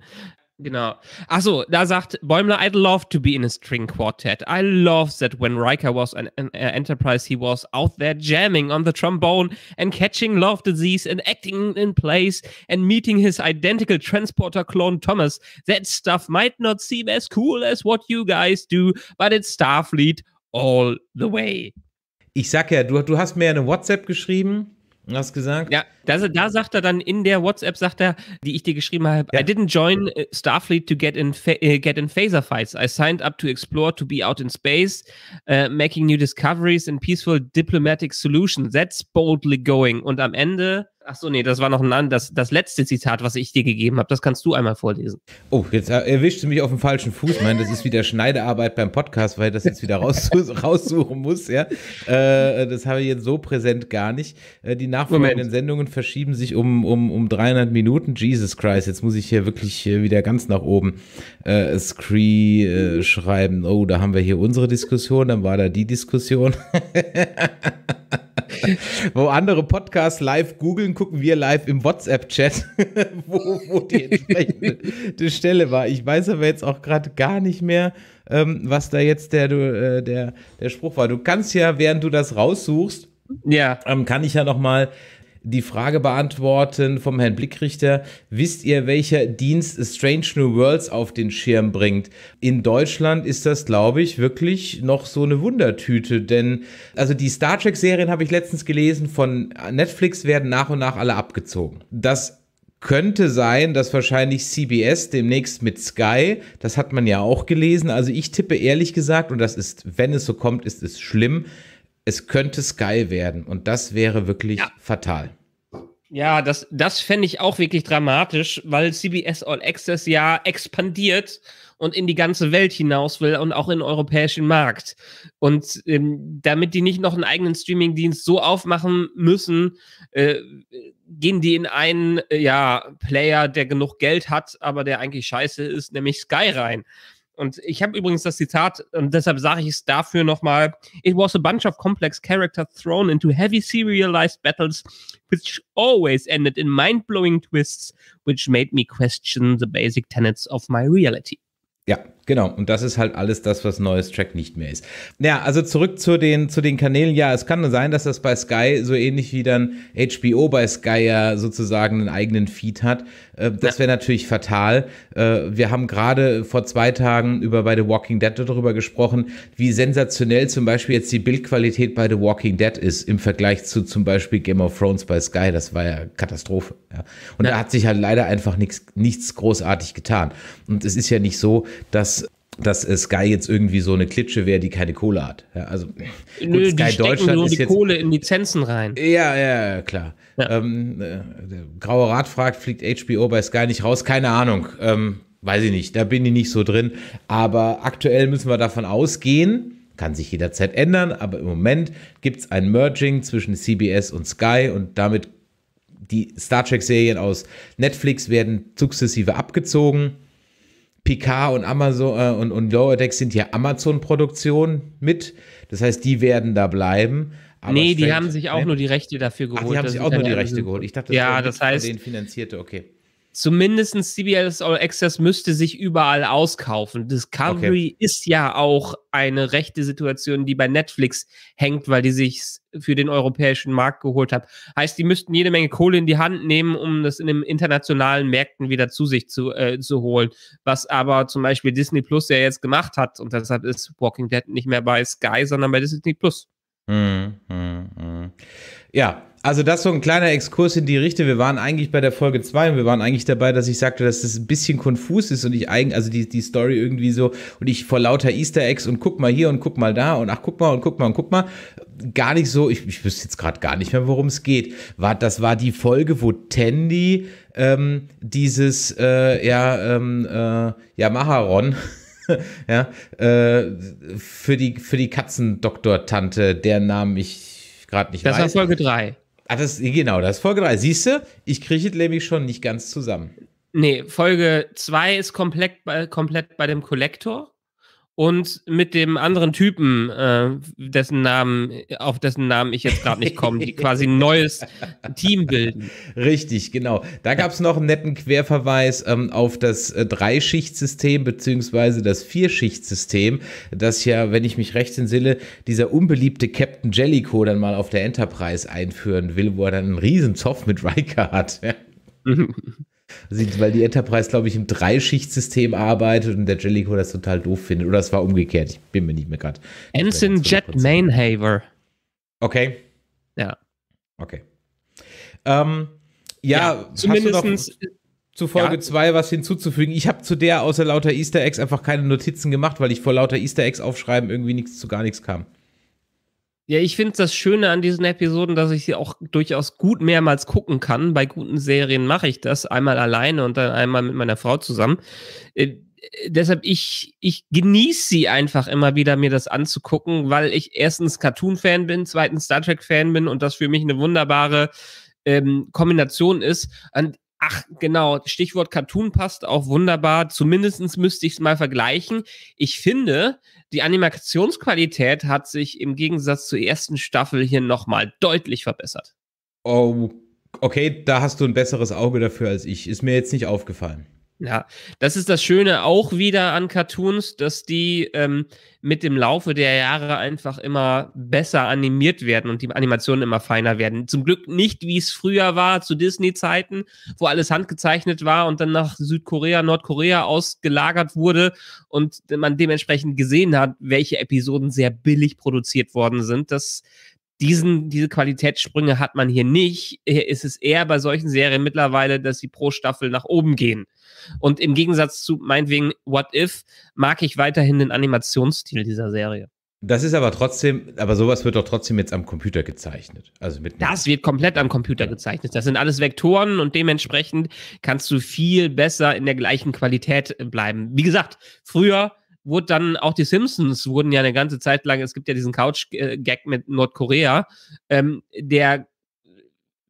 Genau. Achso, da sagt Bäumler, I'd love to be in a string quartet. I love that when Riker was an, an uh, Enterprise, he was out there jamming on the trombone and catching love disease and acting in place and meeting his identical transporter clone Thomas. That stuff might not seem as cool as what you guys do, but it's Starfleet all the way. Ich sag ja, du, du hast mir eine WhatsApp geschrieben Du hast gesagt? Ja, das, da sagt er dann in der WhatsApp, sagt er, die ich dir geschrieben habe, ja. I didn't join uh, Starfleet to get in, uh, get in phaser fights. I signed up to explore, to be out in space, uh, making new discoveries and peaceful diplomatic solutions. That's boldly going. Und am Ende Ach so, nee, das war noch ein anderes. Das letzte Zitat, was ich dir gegeben habe, das kannst du einmal vorlesen. Oh, jetzt erwischst du mich auf dem falschen Fuß. Ich meine, das ist wieder Schneidearbeit beim Podcast, weil ich das jetzt wieder raussuchen muss. Ja, äh, das habe ich jetzt so präsent gar nicht. Äh, die nachfolgenden Sendungen verschieben sich um, um, um 300 Minuten. Jesus Christ, jetzt muss ich hier wirklich wieder ganz nach oben äh, scree, äh, schreiben. Oh, da haben wir hier unsere Diskussion, dann war da die Diskussion. wo andere Podcasts live googeln, gucken wir live im WhatsApp-Chat, wo, wo, die entsprechende Stelle war. Ich weiß aber jetzt auch gerade gar nicht mehr, ähm, was da jetzt der, du, äh, der, der Spruch war. Du kannst ja, während du das raussuchst, ja. Ähm, kann ich ja nochmal die Frage beantworten vom Herrn Blickrichter. Wisst ihr, welcher Dienst Strange New Worlds auf den Schirm bringt? In Deutschland ist das, glaube ich, wirklich noch so eine Wundertüte, denn also die Star Trek-Serien habe ich letztens gelesen, von Netflix werden nach und nach alle abgezogen. Das könnte sein, dass wahrscheinlich CBS demnächst mit Sky, das hat man ja auch gelesen, also ich tippe ehrlich gesagt, und das ist, wenn es so kommt, ist es schlimm, es könnte Sky werden und das wäre wirklich ja. fatal. Ja, das, das fände ich auch wirklich dramatisch, weil CBS All Access ja expandiert und in die ganze Welt hinaus will und auch in den europäischen Markt. Und ähm, damit die nicht noch einen eigenen Streamingdienst so aufmachen müssen, äh, gehen die in einen äh, ja, Player, der genug Geld hat, aber der eigentlich scheiße ist, nämlich Sky rein. Und ich habe übrigens das Zitat, und deshalb sage ich es dafür nochmal. It was a bunch of complex characters thrown into heavy serialized battles, which always ended in mind-blowing twists, which made me question the basic tenets of my reality. Ja, Genau, und das ist halt alles das, was neues Track nicht mehr ist. Ja, also zurück zu den, zu den Kanälen. Ja, es kann nur sein, dass das bei Sky so ähnlich wie dann HBO bei Sky ja sozusagen einen eigenen Feed hat. Äh, das wäre natürlich fatal. Äh, wir haben gerade vor zwei Tagen über bei The Walking Dead darüber gesprochen, wie sensationell zum Beispiel jetzt die Bildqualität bei The Walking Dead ist im Vergleich zu zum Beispiel Game of Thrones bei Sky. Das war ja Katastrophe. Und da hat sich halt leider einfach nichts nichts großartig getan. Und es ist ja nicht so, dass dass äh, Sky jetzt irgendwie so eine Klitsche wäre, die keine Kohle hat. Ja, also gut, Sky die Deutschland nur die ist jetzt, Kohle in Lizenzen rein. Ja, ja, klar. Ja. Ähm, äh, der graue Rat fragt, fliegt HBO bei Sky nicht raus? Keine Ahnung. Ähm, weiß ich nicht, da bin ich nicht so drin. Aber aktuell müssen wir davon ausgehen, kann sich jederzeit ändern, aber im Moment gibt es ein Merging zwischen CBS und Sky und damit die Star Trek-Serien aus Netflix werden sukzessive abgezogen Picard und Amazon äh, und, und Lower Decks sind ja Amazon-Produktionen mit. Das heißt, die werden da bleiben. Aber nee, die haben sich auch nee. nur die Rechte dafür geholt. Ach, die haben sich auch nur die Rechte geholt. Ich dachte, das ja, das heißt, von denen finanzierte, okay zumindest CBS All Access müsste sich überall auskaufen. Discovery okay. ist ja auch eine rechte Situation, die bei Netflix hängt, weil die sich für den europäischen Markt geholt hat. Heißt, die müssten jede Menge Kohle in die Hand nehmen, um das in den internationalen Märkten wieder zu sich zu, äh, zu holen. Was aber zum Beispiel Disney Plus ja jetzt gemacht hat. Und deshalb ist Walking Dead nicht mehr bei Sky, sondern bei Disney Plus. Hm, hm, hm. Ja, also das so ein kleiner Exkurs in die Richtung. Wir waren eigentlich bei der Folge 2 und wir waren eigentlich dabei, dass ich sagte, dass das ein bisschen konfus ist und ich eigentlich, also die, die Story irgendwie so und ich vor lauter Easter Eggs und guck mal hier und guck mal da und ach guck mal und guck mal und guck mal, gar nicht so, ich, ich wüsste jetzt gerade gar nicht mehr, worum es geht. War, das war die Folge, wo Tandy ähm, dieses, äh, ja, ähm, äh, ja, Maharon ja, äh, für die, für die Katzendoktor-Tante, deren Namen ich gerade nicht das weiß. Das war Folge 3. Ah, das, genau, das ist Folge 3. Siehst du, ich kriege es nämlich schon nicht ganz zusammen. Nee, Folge 2 ist komplett komplett bei dem Kollektor und mit dem anderen Typen, äh, dessen Namen, auf dessen Namen ich jetzt gerade nicht komme, die quasi ein neues Team bilden. Richtig, genau. Da gab es noch einen netten Querverweis ähm, auf das äh, Dreischichtsystem beziehungsweise das Vierschichtsystem, das ja, wenn ich mich recht entsinne, dieser unbeliebte Captain Jellico dann mal auf der Enterprise einführen will, wo er dann einen riesen Zoff mit Riker hat. weil die Enterprise, glaube ich, im Dreischichtsystem arbeitet und der Jellico das total doof findet. Oder es war umgekehrt, ich bin mir nicht mehr gerade. Ensign Jet Mainhaver. Okay. Ja. Okay. Ähm, ja, ja zumindest zu Folge 2 ja. was hinzuzufügen. Ich habe zu der außer lauter Easter Eggs einfach keine Notizen gemacht, weil ich vor lauter Easter Eggs aufschreiben irgendwie nichts zu gar nichts kam. Ja, ich finde das Schöne an diesen Episoden, dass ich sie auch durchaus gut mehrmals gucken kann. Bei guten Serien mache ich das einmal alleine und dann einmal mit meiner Frau zusammen. Äh, deshalb, ich, ich genieße sie einfach immer wieder, mir das anzugucken, weil ich erstens Cartoon-Fan bin, zweitens Star Trek-Fan bin und das für mich eine wunderbare ähm, Kombination ist. Und Ach, genau. Stichwort Cartoon passt auch wunderbar. Zumindest müsste ich es mal vergleichen. Ich finde, die Animationsqualität hat sich im Gegensatz zur ersten Staffel hier nochmal deutlich verbessert. Oh, okay, da hast du ein besseres Auge dafür als ich. Ist mir jetzt nicht aufgefallen. Ja, das ist das Schöne auch wieder an Cartoons, dass die ähm, mit dem Laufe der Jahre einfach immer besser animiert werden und die Animationen immer feiner werden. Zum Glück nicht, wie es früher war zu Disney-Zeiten, wo alles handgezeichnet war und dann nach Südkorea, Nordkorea ausgelagert wurde und man dementsprechend gesehen hat, welche Episoden sehr billig produziert worden sind. Das diesen, diese Qualitätssprünge hat man hier nicht. Hier ist es eher bei solchen Serien mittlerweile, dass sie pro Staffel nach oben gehen. Und im Gegensatz zu meinetwegen What If mag ich weiterhin den Animationsstil dieser Serie. Das ist aber trotzdem, aber sowas wird doch trotzdem jetzt am Computer gezeichnet. Also mit das wird komplett am Computer gezeichnet. Das sind alles Vektoren und dementsprechend kannst du viel besser in der gleichen Qualität bleiben. Wie gesagt, früher wurde dann auch die Simpsons wurden ja eine ganze Zeit lang, es gibt ja diesen Couch-Gag mit Nordkorea, ähm, der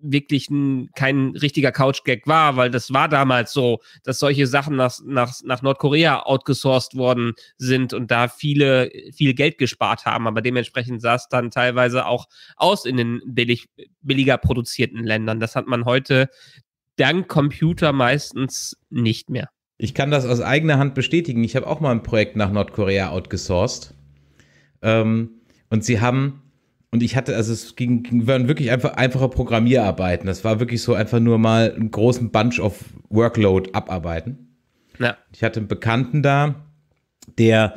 wirklich ein, kein richtiger Couch-Gag war, weil das war damals so, dass solche Sachen nach, nach, nach Nordkorea outgesourced worden sind und da viele viel Geld gespart haben. Aber dementsprechend sah es dann teilweise auch aus in den billig, billiger produzierten Ländern. Das hat man heute dank Computer meistens nicht mehr. Ich kann das aus eigener Hand bestätigen. Ich habe auch mal ein Projekt nach Nordkorea outgesourced. Ähm, und sie haben, und ich hatte, also es ging, ging, waren wirklich einfach einfache Programmierarbeiten. Das war wirklich so einfach nur mal einen großen Bunch of Workload abarbeiten. Ja. Ich hatte einen Bekannten da, der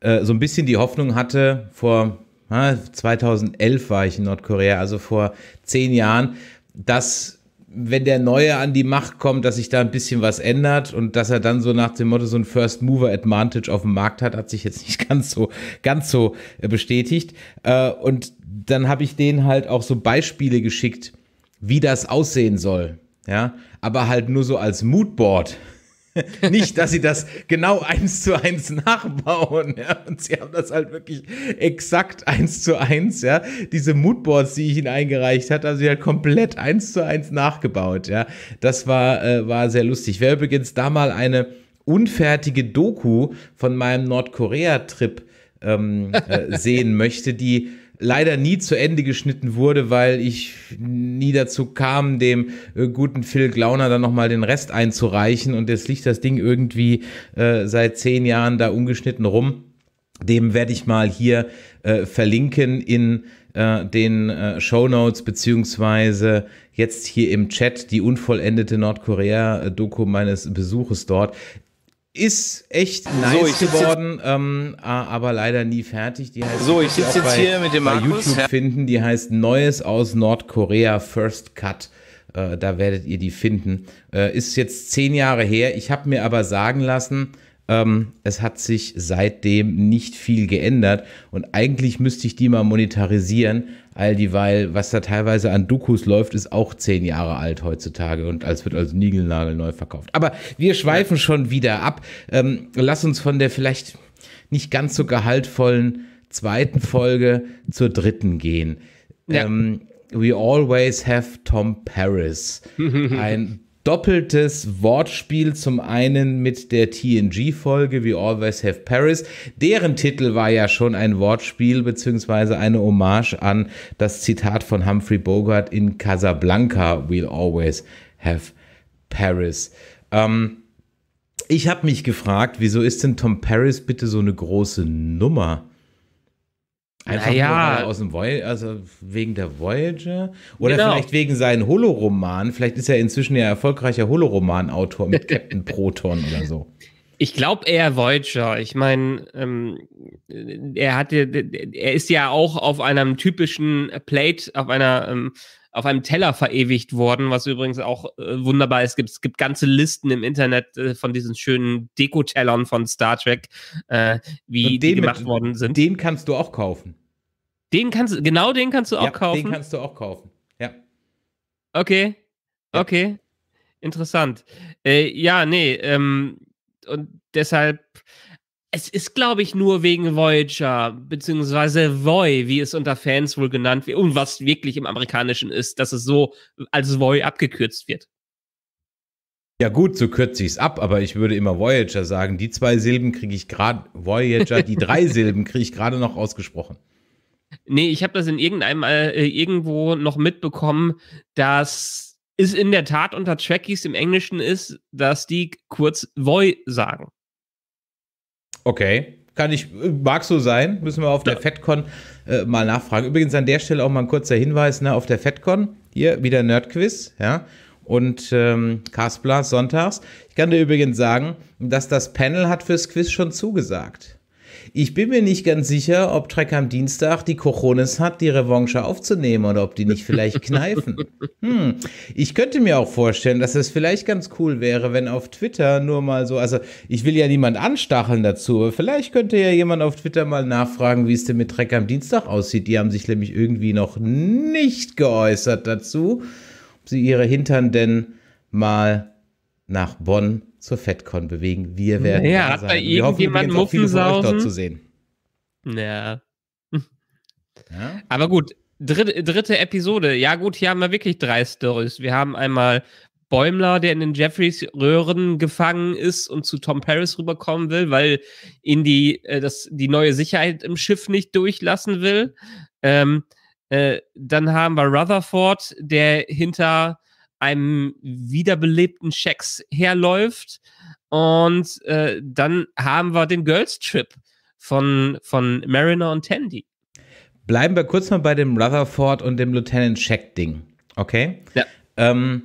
äh, so ein bisschen die Hoffnung hatte, vor 2011 ah, war ich in Nordkorea, also vor zehn Jahren, dass wenn der Neue an die Macht kommt, dass sich da ein bisschen was ändert und dass er dann so nach dem Motto so ein First Mover Advantage auf dem Markt hat, hat sich jetzt nicht ganz so, ganz so äh, bestätigt. Äh, und dann habe ich denen halt auch so Beispiele geschickt, wie das aussehen soll. Ja, aber halt nur so als Moodboard. Nicht, dass sie das genau eins zu eins nachbauen. Ja. Und sie haben das halt wirklich exakt eins zu eins, ja. Diese Moodboards, die ich ihnen eingereicht hatte, haben sie halt komplett eins zu eins nachgebaut, ja. Das war, äh, war sehr lustig. Wer übrigens da mal eine unfertige Doku von meinem Nordkorea-Trip ähm, äh, sehen möchte, die leider nie zu Ende geschnitten wurde, weil ich nie dazu kam, dem äh, guten Phil Glauner dann nochmal den Rest einzureichen. Und jetzt liegt das Ding irgendwie äh, seit zehn Jahren da ungeschnitten rum. Dem werde ich mal hier äh, verlinken in äh, den äh, Show Notes beziehungsweise jetzt hier im Chat die unvollendete Nordkorea-Doku meines Besuches dort ist echt nice so, geworden, ähm, aber leider nie fertig. Die heißt, so, ich sitze jetzt bei, hier mit dem Markus. YouTube finden, die heißt Neues aus Nordkorea First Cut. Äh, da werdet ihr die finden. Äh, ist jetzt zehn Jahre her. Ich habe mir aber sagen lassen, ähm, es hat sich seitdem nicht viel geändert und eigentlich müsste ich die mal monetarisieren, all dieweil, was da teilweise an Dokus läuft, ist auch zehn Jahre alt heutzutage und als wird also Nigelnagel neu verkauft. Aber wir schweifen ja. schon wieder ab. Ähm, lass uns von der vielleicht nicht ganz so gehaltvollen zweiten Folge zur dritten gehen. Ja. Ähm, We Always Have Tom Paris. Ein doppeltes Wortspiel. Zum einen mit der TNG-Folge We Always Have Paris. Deren Titel war ja schon ein Wortspiel beziehungsweise eine Hommage an das Zitat von Humphrey Bogart in Casablanca. We'll always have Paris. Ähm, ich habe mich gefragt, wieso ist denn Tom Paris bitte so eine große Nummer? Einfach naja. nur aus dem Voyager, also wegen der Voyager oder genau. vielleicht wegen seinen Holoroman. Vielleicht ist er inzwischen ja erfolgreicher Holoroman-Autor mit Captain Proton oder so. Ich glaube eher Voyager. Ich meine, ähm, er hatte, er ist ja auch auf einem typischen Plate, auf einer ähm, auf einem Teller verewigt worden, was übrigens auch äh, wunderbar ist. Es gibt, es gibt ganze Listen im Internet äh, von diesen schönen Dekotellern von Star Trek, äh, wie die gemacht mit, worden sind. Den kannst du auch kaufen. Den kannst genau den kannst du auch kaufen. Den kannst du auch kaufen. Ja. Okay. Ja. Okay. Interessant. Äh, ja, nee. Ähm, und deshalb es ist, glaube ich, nur wegen Voyager, beziehungsweise Voy, wie es unter Fans wohl genannt wird, und was wirklich im Amerikanischen ist, dass es so als Voy abgekürzt wird. Ja gut, so kürze ich es ab, aber ich würde immer Voyager sagen. Die zwei Silben kriege ich gerade, Voyager, die drei Silben kriege ich gerade noch ausgesprochen. Nee, ich habe das in irgendeinem, äh, irgendwo noch mitbekommen, dass es in der Tat unter Trekkies im Englischen ist, dass die kurz Voy sagen. Okay. Kann ich, äh, mag so sein, müssen wir auf der ja. FedCon äh, mal nachfragen. Übrigens an der Stelle auch mal ein kurzer Hinweis, ne, auf der FedCon, hier wieder Nerdquiz, ja, und ähm, Kasplas sonntags. Ich kann dir übrigens sagen, dass das Panel hat fürs Quiz schon zugesagt. Ich bin mir nicht ganz sicher, ob Trek am Dienstag die Kochones hat, die Revanche aufzunehmen oder ob die nicht vielleicht kneifen. Hm. Ich könnte mir auch vorstellen, dass es vielleicht ganz cool wäre, wenn auf Twitter nur mal so, also ich will ja niemand anstacheln dazu, aber vielleicht könnte ja jemand auf Twitter mal nachfragen, wie es denn mit Trek am Dienstag aussieht. Die haben sich nämlich irgendwie noch nicht geäußert dazu, ob sie ihre Hintern denn mal nach Bonn zur FedCon bewegen. Wir werden naja, da sein. Bei wir hoffen, übrigens auch viele von euch dort zu sehen. Naja. Ja? Aber gut, dritte, dritte Episode. Ja gut, hier haben wir wirklich drei Stories. Wir haben einmal Bäumler, der in den Jeffreys Röhren gefangen ist und zu Tom Paris rüberkommen will, weil ihn die, äh, das, die neue Sicherheit im Schiff nicht durchlassen will. Ähm, äh, dann haben wir Rutherford, der hinter einem wiederbelebten Schecks herläuft. Und äh, dann haben wir den Girls Trip von, von Mariner und Tandy. Bleiben wir kurz mal bei dem Rutherford und dem Lieutenant Check Ding. Okay? Ja. Ähm,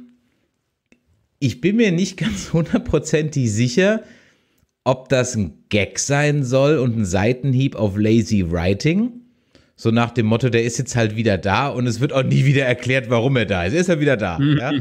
ich bin mir nicht ganz hundertprozentig sicher, ob das ein Gag sein soll und ein Seitenhieb auf Lazy Writing so nach dem Motto, der ist jetzt halt wieder da und es wird auch nie wieder erklärt, warum er da ist. Ist er wieder da? ja?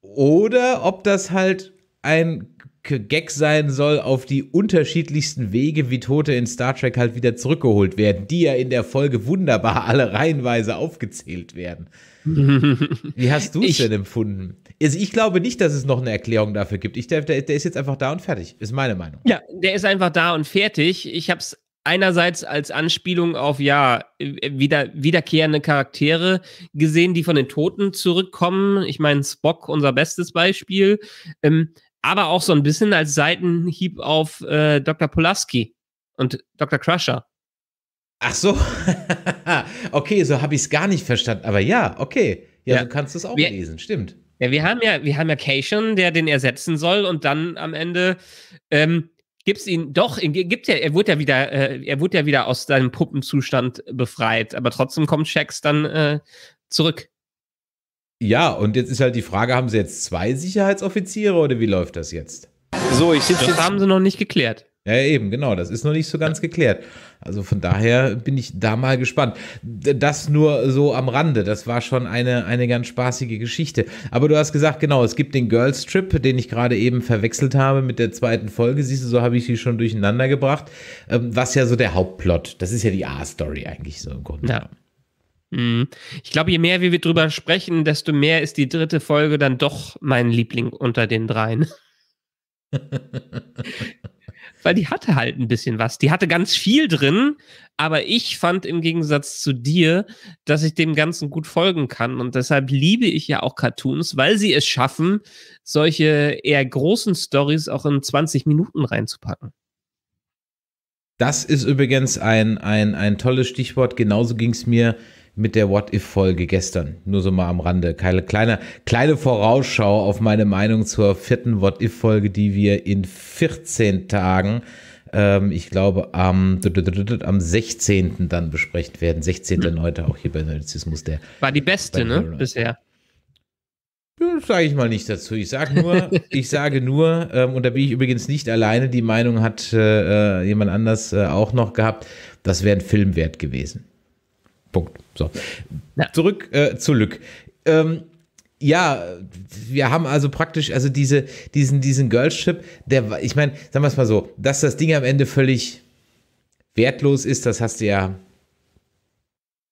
Oder ob das halt ein Gag sein soll auf die unterschiedlichsten Wege, wie Tote in Star Trek halt wieder zurückgeholt werden, die ja in der Folge wunderbar alle reihenweise aufgezählt werden. wie hast du es denn empfunden? Also ich glaube nicht, dass es noch eine Erklärung dafür gibt. Ich, der, der ist jetzt einfach da und fertig, ist meine Meinung. Ja, der ist einfach da und fertig. Ich habe es einerseits als Anspielung auf ja wieder, wiederkehrende Charaktere gesehen, die von den Toten zurückkommen. Ich meine, Spock, unser bestes Beispiel. Ähm, aber auch so ein bisschen als Seitenhieb auf äh, Dr. Pulaski und Dr. Crusher. Ach so. okay, so habe ich es gar nicht verstanden. Aber ja, okay. Ja, ja. du kannst es auch wir, lesen, stimmt. Ja, wir haben ja, wir haben ja Cation, der den ersetzen soll und dann am Ende ähm, gibt's ihn doch, gibt ja, er wurde ja wieder, äh, er wird ja wieder aus seinem Puppenzustand befreit, aber trotzdem kommt Shax dann äh, zurück. Ja, und jetzt ist halt die Frage, haben sie jetzt zwei Sicherheitsoffiziere oder wie läuft das jetzt? So, ich sitze. Das haben sie noch nicht geklärt. Ja, eben, genau. Das ist noch nicht so ganz geklärt. Also von daher bin ich da mal gespannt. Das nur so am Rande. Das war schon eine, eine ganz spaßige Geschichte. Aber du hast gesagt, genau, es gibt den Girls Trip, den ich gerade eben verwechselt habe mit der zweiten Folge. Siehst du, so habe ich sie schon durcheinander gebracht. Ähm, was ja so der Hauptplot. Das ist ja die A-Story eigentlich so im Grunde. Ja. Mhm. Ich glaube, je mehr wir drüber sprechen, desto mehr ist die dritte Folge dann doch mein Liebling unter den dreien. weil die hatte halt ein bisschen was. Die hatte ganz viel drin, aber ich fand im Gegensatz zu dir, dass ich dem Ganzen gut folgen kann. Und deshalb liebe ich ja auch Cartoons, weil sie es schaffen, solche eher großen Stories auch in 20 Minuten reinzupacken. Das ist übrigens ein, ein, ein tolles Stichwort. Genauso ging es mir mit der What-If-Folge gestern. Nur so mal am Rande. Kleine, kleine, kleine Vorausschau auf meine Meinung zur vierten What-If-Folge, die wir in 14 Tagen, ähm, ich glaube, am, am 16. dann besprechen werden. 16.9. Mhm. auch hier bei Nerdizismus. Der War die beste, ne? Bisher. Ja, sage ich mal nicht dazu. Ich sage nur, ich sage nur, ähm, und da bin ich übrigens nicht alleine, die Meinung hat äh, äh jemand anders äh, auch noch gehabt, das wäre ein Film wert gewesen. Punkt. So. Ja. Zurück äh, zu Lück. Ähm, ja, wir haben also praktisch, also diese, diesen, diesen Girlship, der, ich meine, sagen wir es mal so, dass das Ding am Ende völlig wertlos ist, das hast du ja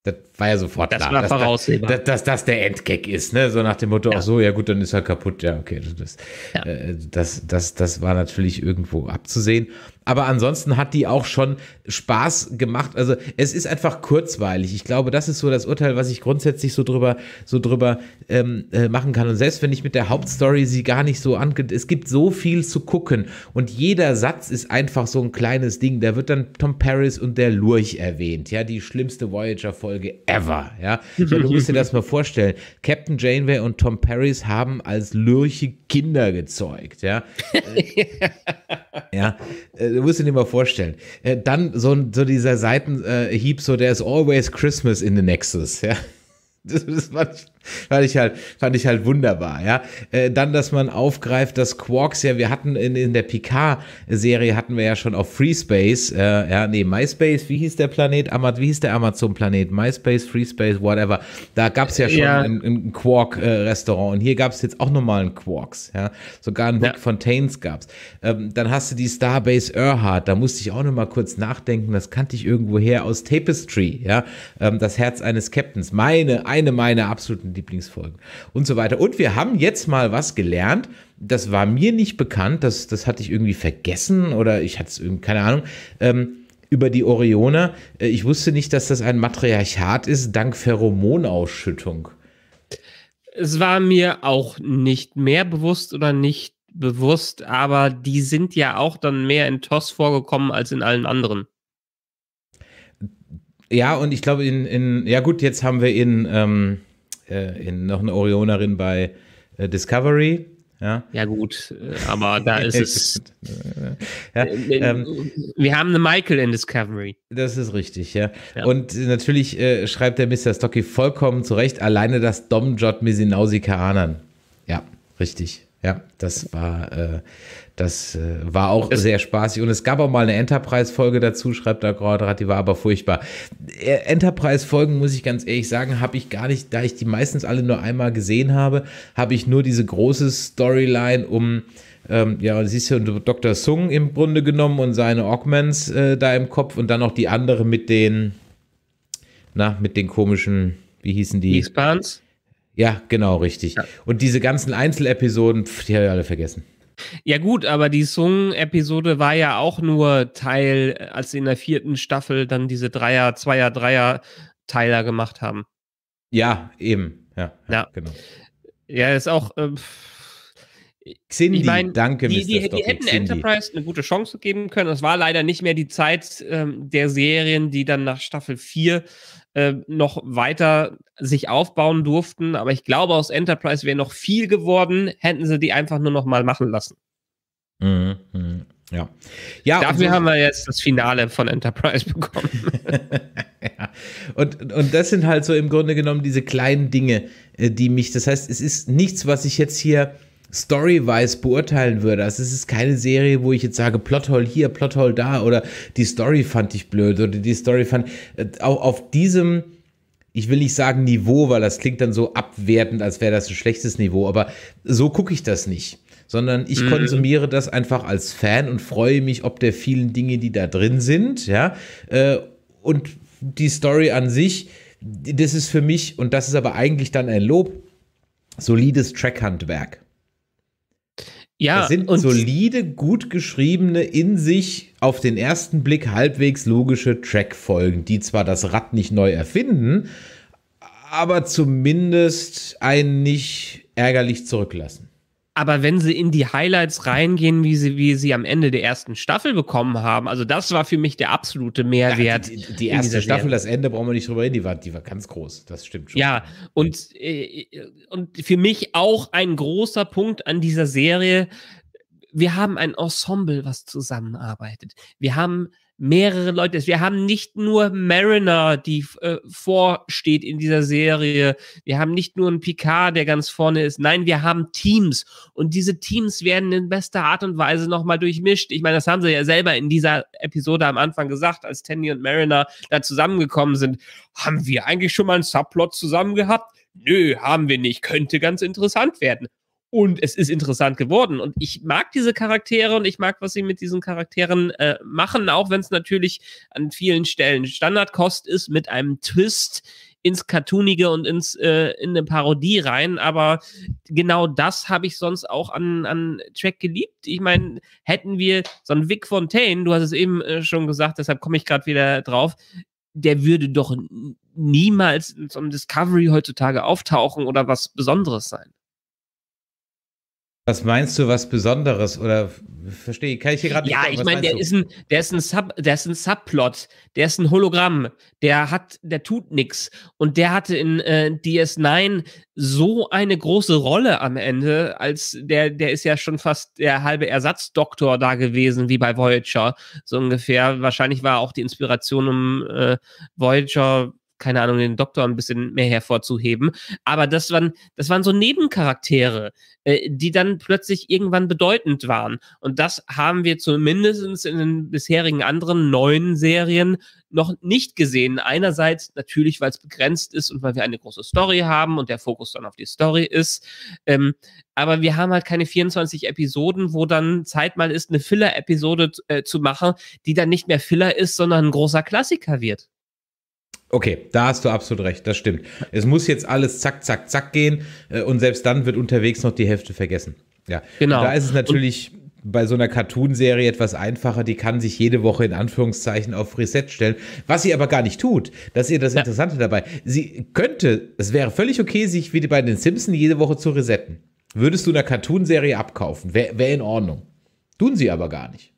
das war ja sofort das klar. War dass, voraussehbar. Dass, dass, das der Endgag ist, ne? So nach dem Motto, ja. ach so, ja gut, dann ist er kaputt, ja, okay. Das, ja. Äh, das, das, das war natürlich irgendwo abzusehen. Aber ansonsten hat die auch schon Spaß gemacht. Also es ist einfach kurzweilig. Ich glaube, das ist so das Urteil, was ich grundsätzlich so drüber, so drüber ähm, äh, machen kann. Und selbst wenn ich mit der Hauptstory sie gar nicht so ange... Es gibt so viel zu gucken. Und jeder Satz ist einfach so ein kleines Ding. Da wird dann Tom Paris und der Lurch erwähnt. Ja, die schlimmste Voyager-Folge ever. Ja, meine, du musst dir das mal vorstellen. Captain Janeway und Tom Paris haben als Lurche Kinder gezeugt. Ja, äh, ja. Äh, du musst dir mal vorstellen. Äh, dann so, so dieser Seitenhieb, so there's always Christmas in the Nexus, ja. Das, ist manchmal. fand ich halt, fand ich halt wunderbar, ja. Äh, dann, dass man aufgreift, dass Quarks ja, wir hatten in, in der Picard-Serie hatten wir ja schon auf FreeSpace, äh, ja, nee, MySpace, wie hieß der Planet? Amaz wie hieß der Amazon-Planet? MySpace, FreeSpace, whatever. Da gab es ja schon ja. ein, ein Quark-Restaurant und hier gab es jetzt auch nochmal einen Quarks, ja. Sogar ein Big ja. Fontaines gab's. Ähm, dann hast du die Starbase Earhart, da musste ich auch nochmal kurz nachdenken, das kannte ich irgendwoher aus Tapestry, ja. Ähm, das Herz eines Captains. Meine, eine meiner absoluten Lieblingsfolgen und so weiter. Und wir haben jetzt mal was gelernt. Das war mir nicht bekannt. Das, das hatte ich irgendwie vergessen oder ich hatte es irgendwie, keine Ahnung. Ähm, über die Orioner. Äh, ich wusste nicht, dass das ein Matriarchat ist, dank Pheromonausschüttung. Es war mir auch nicht mehr bewusst oder nicht bewusst, aber die sind ja auch dann mehr in TOS vorgekommen als in allen anderen. Ja, und ich glaube, in, in ja gut, jetzt haben wir in, ähm, äh, in, noch eine Orionerin bei äh, Discovery. Ja. ja, gut, äh, aber da ist es. ja, äh, äh, ähm, wir haben eine Michael in Discovery. Das ist richtig, ja. ja. Und natürlich äh, schreibt der Mr. Stocky vollkommen zu Recht, alleine das Domjot Misinausi Karanan. Ja, richtig. Ja, das war, äh, das äh, war auch es sehr spaßig. Und es gab auch mal eine Enterprise-Folge dazu, schreibt der Quadrat, die war aber furchtbar. Äh, Enterprise-Folgen, muss ich ganz ehrlich sagen, habe ich gar nicht, da ich die meistens alle nur einmal gesehen habe, habe ich nur diese große Storyline um ähm, ja, siehst du Dr. Sung im Grunde genommen und seine Augments äh, da im Kopf und dann noch die andere mit den, na, mit den komischen, wie hießen die? Expans? Ja, genau, richtig. Ja. Und diese ganzen Einzelepisoden, pf, die habe ich alle vergessen. Ja gut, aber die Sung-Episode war ja auch nur Teil, als sie in der vierten Staffel dann diese Dreier, Zweier, Dreier-Teiler gemacht haben. Ja, eben. Ja, ja. genau. Ja, ist auch... Äh, Xindi, ich mein, danke, die, die, die hätten Xindi. Enterprise eine gute Chance geben können. Es war leider nicht mehr die Zeit ähm, der Serien, die dann nach Staffel 4 äh, noch weiter sich aufbauen durften. Aber ich glaube, aus Enterprise wäre noch viel geworden, hätten sie die einfach nur noch mal machen lassen. Mhm. Mhm. Ja. ja. Dafür so, haben wir jetzt das Finale von Enterprise bekommen. ja. und, und das sind halt so im Grunde genommen diese kleinen Dinge, äh, die mich, das heißt, es ist nichts, was ich jetzt hier Story-wise beurteilen würde. Also es ist keine Serie, wo ich jetzt sage, Plothole hier, Plothole da oder die Story fand ich blöd oder die Story fand äh, auch auf diesem ich will nicht sagen Niveau, weil das klingt dann so abwertend, als wäre das ein schlechtes Niveau, aber so gucke ich das nicht, sondern ich mhm. konsumiere das einfach als Fan und freue mich ob der vielen Dinge, die da drin sind, ja, äh, und die Story an sich, das ist für mich, und das ist aber eigentlich dann ein Lob, solides Trackhandwerk. Ja, das sind solide, gut geschriebene, in sich auf den ersten Blick halbwegs logische Track-Folgen, die zwar das Rad nicht neu erfinden, aber zumindest einen nicht ärgerlich zurücklassen. Aber wenn sie in die Highlights reingehen, wie sie, wie sie am Ende der ersten Staffel bekommen haben, also das war für mich der absolute Mehrwert. Ja, die, die, die erste Staffel, Serie. das Ende brauchen wir nicht drüber hin, die war, die war ganz groß, das stimmt schon. Ja, und, äh, und für mich auch ein großer Punkt an dieser Serie, wir haben ein Ensemble, was zusammenarbeitet. Wir haben mehrere Leute ist. Wir haben nicht nur Mariner, die äh, vorsteht in dieser Serie. Wir haben nicht nur einen Picard, der ganz vorne ist. Nein, wir haben Teams. Und diese Teams werden in bester Art und Weise nochmal durchmischt. Ich meine, das haben sie ja selber in dieser Episode am Anfang gesagt, als Tandy und Mariner da zusammengekommen sind. Haben wir eigentlich schon mal einen Subplot zusammen gehabt? Nö, haben wir nicht. Könnte ganz interessant werden. Und es ist interessant geworden. Und ich mag diese Charaktere und ich mag, was sie mit diesen Charakteren äh, machen, auch wenn es natürlich an vielen Stellen Standardkost ist mit einem Twist ins Cartoonige und ins, äh, in eine Parodie rein, aber genau das habe ich sonst auch an, an Track geliebt. Ich meine, hätten wir so einen Vic Fontaine, du hast es eben äh, schon gesagt, deshalb komme ich gerade wieder drauf, der würde doch niemals in so einem Discovery heutzutage auftauchen oder was Besonderes sein. Was meinst du, was Besonderes? Oder verstehe kann ich hier gerade? Ja, nicht sagen, ich meine, der, ist ein, der der ist ein Subplot, der ist ein Hologramm, der hat, der tut nichts und der hatte in äh, DS9 so eine große Rolle am Ende, als der, der ist ja schon fast der halbe Ersatzdoktor da gewesen, wie bei Voyager so ungefähr. Wahrscheinlich war auch die Inspiration um äh, Voyager keine Ahnung, den Doktor ein bisschen mehr hervorzuheben. Aber das waren, das waren so Nebencharaktere, äh, die dann plötzlich irgendwann bedeutend waren. Und das haben wir zumindest in den bisherigen anderen neuen Serien noch nicht gesehen. Einerseits natürlich, weil es begrenzt ist und weil wir eine große Story haben und der Fokus dann auf die Story ist. Ähm, aber wir haben halt keine 24 Episoden, wo dann Zeit mal ist, eine Filler-Episode äh, zu machen, die dann nicht mehr Filler ist, sondern ein großer Klassiker wird. Okay, da hast du absolut recht, das stimmt. Es muss jetzt alles zack, zack, zack gehen äh, und selbst dann wird unterwegs noch die Hälfte vergessen. Ja, genau. Und da ist es natürlich und bei so einer Cartoon-Serie etwas einfacher. Die kann sich jede Woche in Anführungszeichen auf Reset stellen, was sie aber gar nicht tut. Das ist ihr das ja. Interessante dabei. Sie könnte, es wäre völlig okay, sich wie bei den Simpsons jede Woche zu resetten. Würdest du einer Cartoon-Serie abkaufen? Wäre wär in Ordnung. Tun sie aber gar nicht.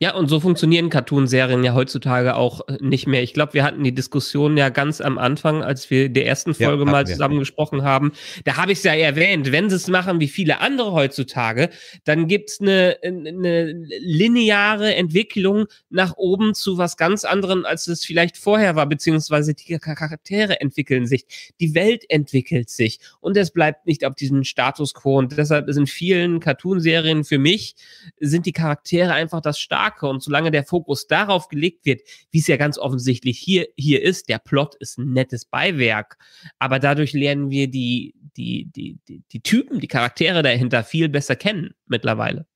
Ja, und so funktionieren Cartoon-Serien ja heutzutage auch äh, nicht mehr. Ich glaube, wir hatten die Diskussion ja ganz am Anfang, als wir der ersten Folge ja, mal zusammen wir. gesprochen haben. Da habe ich es ja erwähnt, wenn sie es machen wie viele andere heutzutage, dann gibt es eine, eine lineare Entwicklung nach oben zu was ganz anderem, als es vielleicht vorher war, beziehungsweise die Charaktere entwickeln sich, die Welt entwickelt sich und es bleibt nicht auf diesem Status quo. Und deshalb sind vielen Cartoon-Serien für mich, sind die Charaktere einfach das Stark Starke. Und solange der Fokus darauf gelegt wird, wie es ja ganz offensichtlich hier, hier ist, der Plot ist ein nettes Beiwerk. Aber dadurch lernen wir die, die, die, die, die Typen, die Charaktere dahinter viel besser kennen mittlerweile.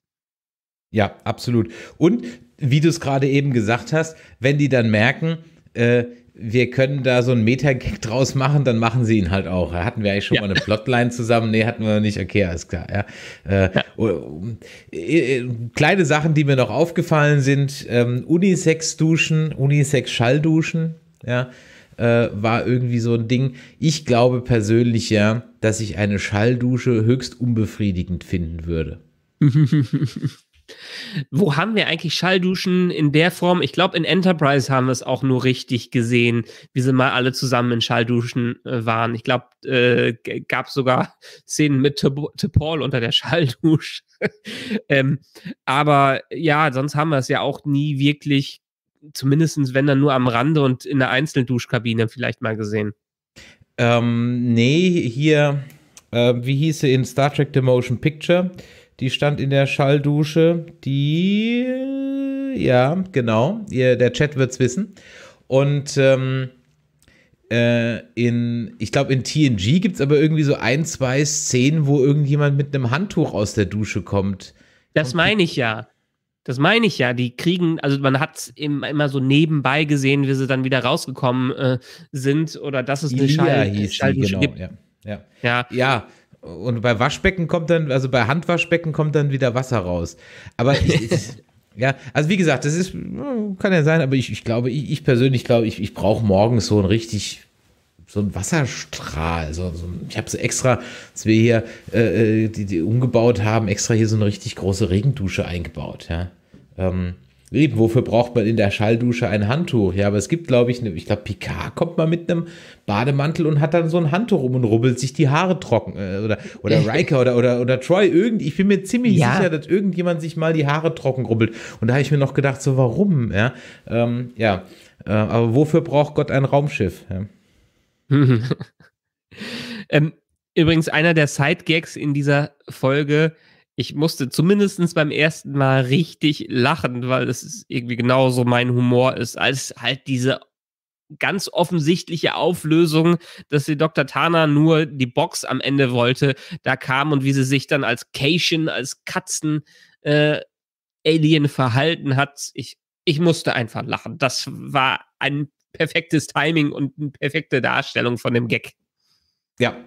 Ja, absolut. Und wie du es gerade eben gesagt hast, wenn die dann merken, äh, wir können da so einen Meta-Gag draus machen, dann machen sie ihn halt auch. Hatten wir eigentlich schon ja. mal eine Plotline zusammen? Nee, hatten wir noch nicht. Okay, alles klar. Ja. Äh, ja. Oh, äh, äh, kleine Sachen, die mir noch aufgefallen sind: ähm, Unisex-Duschen, Unisex-Schallduschen, ja, äh, war irgendwie so ein Ding. Ich glaube persönlich ja, dass ich eine Schalldusche höchst unbefriedigend finden würde. Wo haben wir eigentlich Schallduschen in der Form? Ich glaube, in Enterprise haben wir es auch nur richtig gesehen, wie sie mal alle zusammen in Schallduschen äh, waren. Ich glaube, äh, gab es sogar Szenen mit T Paul unter der Schalldusche. ähm, aber ja, sonst haben wir es ja auch nie wirklich, zumindest wenn dann nur am Rande und in der Einzelduschkabine vielleicht mal gesehen. Ähm, nee, hier, äh, wie hieß sie in Star Trek The Motion Picture? Die stand in der Schalldusche. Die, ja, genau. Ihr, der Chat wird es wissen. Und ähm, äh, in, ich glaube, in TNG gibt es aber irgendwie so ein, zwei Szenen, wo irgendjemand mit einem Handtuch aus der Dusche kommt. Das meine ich ja. Das meine ich ja. Die kriegen, also man hat es immer so nebenbei gesehen, wie sie dann wieder rausgekommen äh, sind oder dass es eine Schalldusche genau, gibt. Ja. Ja. ja. ja. Und bei Waschbecken kommt dann, also bei Handwaschbecken kommt dann wieder Wasser raus. Aber ich, ja, also wie gesagt, das ist, kann ja sein, aber ich, ich glaube, ich, ich persönlich glaube, ich, ich brauche morgens so ein richtig so ein Wasserstrahl. So, so ich habe so extra, als wir hier äh, äh, die, die, umgebaut haben, extra hier so eine richtig große Regendusche eingebaut. Ja. Ähm, Eben, wofür braucht man in der Schalldusche ein Handtuch? Ja, aber es gibt, glaube ich, eine, ich glaube, Picard kommt mal mit einem Bademantel und hat dann so ein Handtuch rum und rubbelt sich die Haare trocken. Äh, oder, oder äh. Riker oder, oder, oder Troy. Irgend, ich bin mir ziemlich ja. sicher, dass irgendjemand sich mal die Haare trocken rubbelt. Und da habe ich mir noch gedacht, so warum? Ja, ähm, ja. Äh, aber wofür braucht Gott ein Raumschiff? Ja. ähm, übrigens, einer der Sidegags in dieser Folge ich musste zumindest beim ersten Mal richtig lachen, weil es irgendwie genauso mein Humor ist, als halt diese ganz offensichtliche Auflösung, dass sie Dr. Tana nur die Box am Ende wollte, da kam und wie sie sich dann als Cation, als Katzen äh, Alien verhalten hat. Ich, ich musste einfach lachen. Das war ein perfektes Timing und eine perfekte Darstellung von dem Gag. Ja,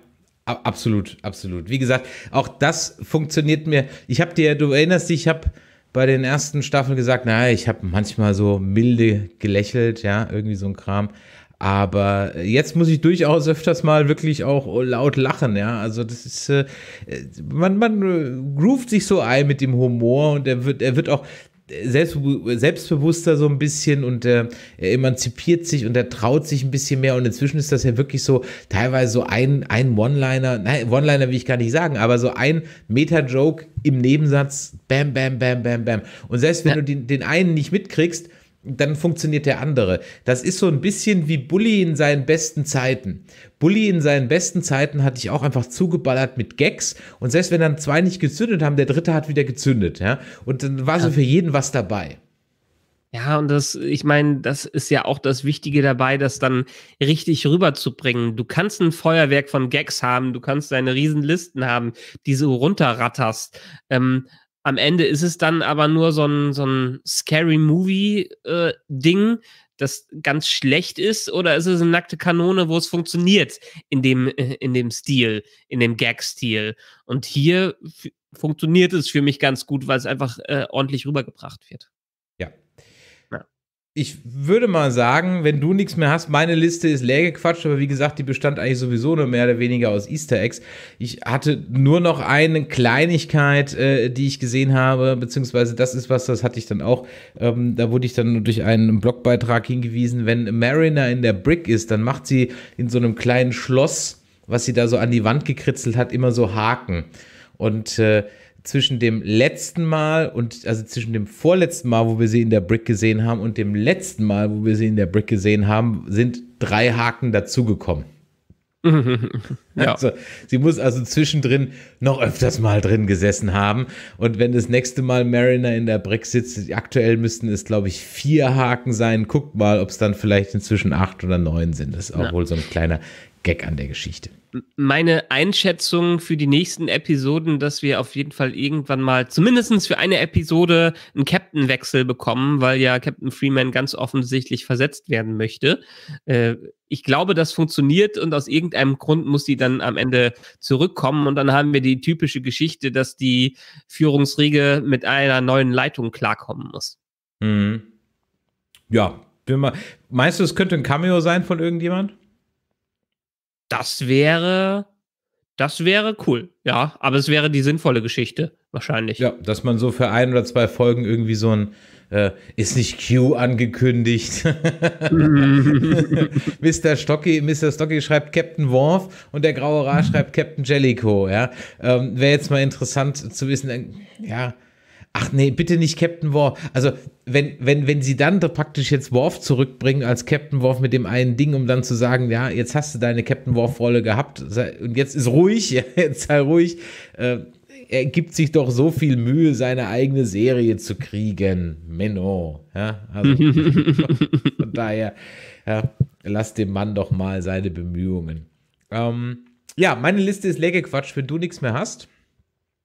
Absolut, absolut. Wie gesagt, auch das funktioniert mir. Ich habe dir, du erinnerst dich, ich habe bei den ersten Staffeln gesagt, naja, ich habe manchmal so milde gelächelt, ja, irgendwie so ein Kram. Aber jetzt muss ich durchaus öfters mal wirklich auch laut lachen, ja. Also das ist, äh, man, man äh, groovt sich so ein mit dem Humor und er wird, er wird auch, selbstbewusster so ein bisschen und äh, er emanzipiert sich und er traut sich ein bisschen mehr und inzwischen ist das ja wirklich so teilweise so ein, ein One-Liner, nein, One-Liner will ich gar nicht sagen, aber so ein Meta-Joke im Nebensatz, bam, bam, bam, bam, bam. Und selbst wenn ja. du den, den einen nicht mitkriegst, dann funktioniert der andere. Das ist so ein bisschen wie Bully in seinen besten Zeiten. Bully in seinen besten Zeiten hatte ich auch einfach zugeballert mit Gags und selbst wenn dann zwei nicht gezündet haben, der dritte hat wieder gezündet, ja. Und dann war so für jeden was dabei. Ja, und das, ich meine, das ist ja auch das Wichtige dabei, das dann richtig rüberzubringen. Du kannst ein Feuerwerk von Gags haben, du kannst deine Riesenlisten haben, die so runterratterst. Ähm, am Ende ist es dann aber nur so ein, so ein Scary Movie-Ding, äh, das ganz schlecht ist, oder ist es eine nackte Kanone, wo es funktioniert in dem, äh, in dem Stil, in dem Gag-Stil? Und hier funktioniert es für mich ganz gut, weil es einfach äh, ordentlich rübergebracht wird ich würde mal sagen, wenn du nichts mehr hast, meine Liste ist leer gequatscht, aber wie gesagt, die bestand eigentlich sowieso nur mehr oder weniger aus Easter Eggs. Ich hatte nur noch eine Kleinigkeit, äh, die ich gesehen habe, beziehungsweise das ist was, das hatte ich dann auch. Ähm, da wurde ich dann durch einen Blogbeitrag hingewiesen, wenn Mariner in der Brick ist, dann macht sie in so einem kleinen Schloss, was sie da so an die Wand gekritzelt hat, immer so Haken. Und äh, zwischen dem letzten Mal und also zwischen dem vorletzten Mal, wo wir sie in der Brick gesehen haben, und dem letzten Mal, wo wir sie in der Brick gesehen haben, sind drei Haken dazugekommen. ja. also, sie muss also zwischendrin noch öfters mal drin gesessen haben. Und wenn das nächste Mal Mariner in der Brick sitzt, aktuell müssten es, glaube ich, vier Haken sein. Guckt mal, ob es dann vielleicht inzwischen acht oder neun sind. Das ist auch ja. wohl so ein kleiner Gag an der Geschichte. Meine Einschätzung für die nächsten Episoden, dass wir auf jeden Fall irgendwann mal zumindest für eine Episode einen Captain-Wechsel bekommen, weil ja Captain Freeman ganz offensichtlich versetzt werden möchte. Äh, ich glaube, das funktioniert und aus irgendeinem Grund muss die dann am Ende zurückkommen und dann haben wir die typische Geschichte, dass die Führungsriege mit einer neuen Leitung klarkommen muss. Mhm. Ja, bin mal. Meinst du, es könnte ein Cameo sein von irgendjemand? Das wäre, das wäre cool, ja. Aber es wäre die sinnvolle Geschichte, wahrscheinlich. Ja, dass man so für ein oder zwei Folgen irgendwie so ein äh, ist nicht Q angekündigt. Mr. Stocky, Mr. Stocky schreibt Captain Worf und der graue Ra schreibt Captain Jellicoe, ja. Ähm, wäre jetzt mal interessant zu wissen, äh, ja ach nee, bitte nicht Captain Worf. Also, wenn, wenn, wenn sie dann praktisch jetzt Worf zurückbringen als Captain Worf mit dem einen Ding, um dann zu sagen, ja, jetzt hast du deine Captain Worf-Rolle gehabt und jetzt ist ruhig, jetzt sei ruhig. Äh, er gibt sich doch so viel Mühe, seine eigene Serie zu kriegen. Menno. Ja, also von daher, ja, lass dem Mann doch mal seine Bemühungen. Ähm, ja, meine Liste ist lecker Quatsch, wenn du nichts mehr hast.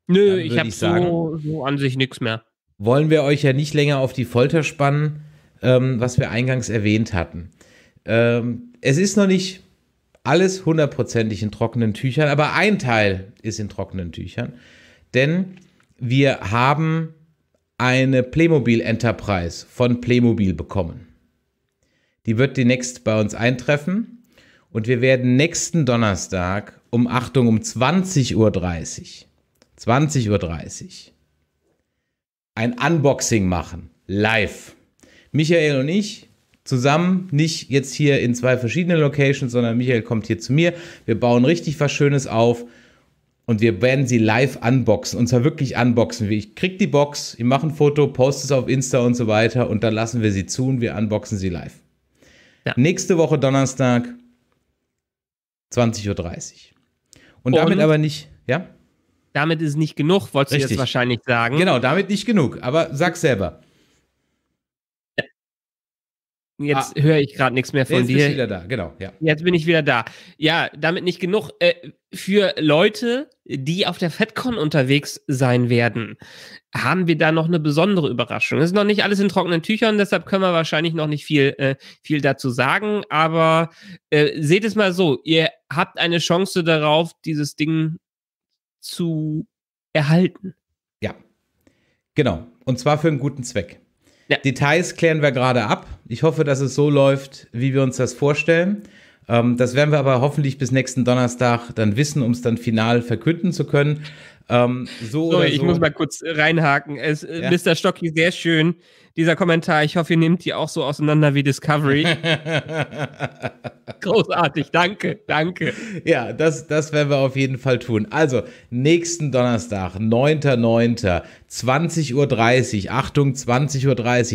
Nö, ich habe so, so an sich nichts mehr. Wollen wir euch ja nicht länger auf die Folter spannen, ähm, was wir eingangs erwähnt hatten. Ähm, es ist noch nicht alles hundertprozentig in trockenen Tüchern, aber ein Teil ist in trockenen Tüchern, denn wir haben eine Playmobil Enterprise von Playmobil bekommen. Die wird demnächst bei uns eintreffen und wir werden nächsten Donnerstag um Achtung um 20.30 Uhr 20.30 Uhr ein Unboxing machen, live. Michael und ich zusammen, nicht jetzt hier in zwei verschiedenen Locations, sondern Michael kommt hier zu mir. Wir bauen richtig was Schönes auf und wir werden sie live unboxen. Und zwar wirklich unboxen. Ich krieg die Box, ich mache ein Foto, poste es auf Insta und so weiter und dann lassen wir sie zu und wir unboxen sie live. Ja. Nächste Woche Donnerstag, 20.30 Uhr. Und, und damit aber nicht, ja? damit ist nicht genug, wolltest Richtig. du jetzt wahrscheinlich sagen. Genau, damit nicht genug, aber sag selber. Jetzt ah, höre ich gerade nichts mehr von jetzt dir. Jetzt bin ich wieder da, genau. Ja. Jetzt bin ich wieder da. Ja, damit nicht genug. Äh, für Leute, die auf der FedCon unterwegs sein werden, haben wir da noch eine besondere Überraschung. Es ist noch nicht alles in trockenen Tüchern, deshalb können wir wahrscheinlich noch nicht viel, äh, viel dazu sagen. Aber äh, seht es mal so, ihr habt eine Chance darauf, dieses Ding zu erhalten. Ja, genau. Und zwar für einen guten Zweck. Ja. Details klären wir gerade ab. Ich hoffe, dass es so läuft, wie wir uns das vorstellen. Ähm, das werden wir aber hoffentlich bis nächsten Donnerstag dann wissen, um es dann final verkünden zu können. Ähm, so Sorry, so. ich muss mal kurz reinhaken. Es, äh, ja. Mr. Stocky, sehr schön, dieser Kommentar. Ich hoffe, ihr nehmt die auch so auseinander wie Discovery. Großartig, danke, danke. Ja, das, das werden wir auf jeden Fall tun. Also, nächsten Donnerstag, 9.9., 20.30 Uhr, Achtung, 20.30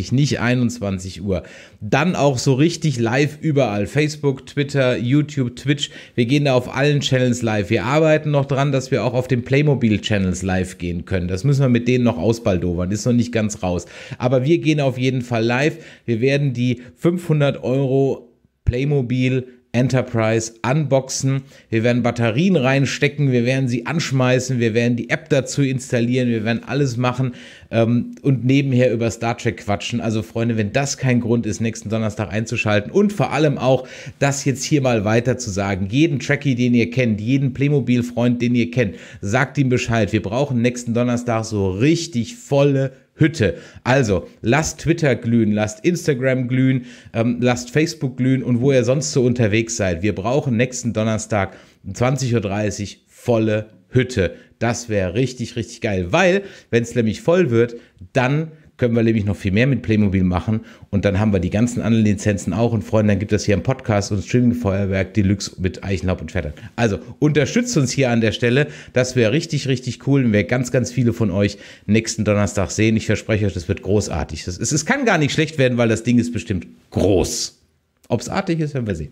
Uhr, nicht 21 Uhr. Dann auch so richtig live überall. Facebook, Twitter, YouTube, Twitch. Wir gehen da auf allen Channels live. Wir arbeiten noch dran, dass wir auch auf den Playmobil-Channels live gehen können. Das müssen wir mit denen noch ausbaldovern. Ist noch nicht ganz raus. Aber wir gehen auf jeden Fall live. Wir werden die 500 Euro Playmobil Enterprise unboxen. Wir werden Batterien reinstecken, wir werden sie anschmeißen, wir werden die App dazu installieren, wir werden alles machen ähm, und nebenher über Star Trek quatschen. Also Freunde, wenn das kein Grund ist, nächsten Donnerstag einzuschalten und vor allem auch das jetzt hier mal weiter zu sagen, jeden Trekkie, den ihr kennt, jeden Playmobil-Freund, den ihr kennt, sagt ihm Bescheid. Wir brauchen nächsten Donnerstag so richtig volle Hütte. Also lasst Twitter glühen, lasst Instagram glühen, ähm, lasst Facebook glühen und wo ihr sonst so unterwegs seid. Wir brauchen nächsten Donnerstag um 20.30 Uhr volle Hütte. Das wäre richtig, richtig geil, weil wenn es nämlich voll wird, dann können wir nämlich noch viel mehr mit Playmobil machen. Und dann haben wir die ganzen anderen Lizenzen auch. Und Freunde, dann gibt es hier einen Podcast und Streaming-Feuerwerk Deluxe mit Eichenlaub und Pferdern. Also unterstützt uns hier an der Stelle. Das wäre richtig, richtig cool. Und wir ganz, ganz viele von euch nächsten Donnerstag sehen. Ich verspreche euch, das wird großartig. Das ist, es kann gar nicht schlecht werden, weil das Ding ist bestimmt groß. Ob es artig ist, werden wir sehen.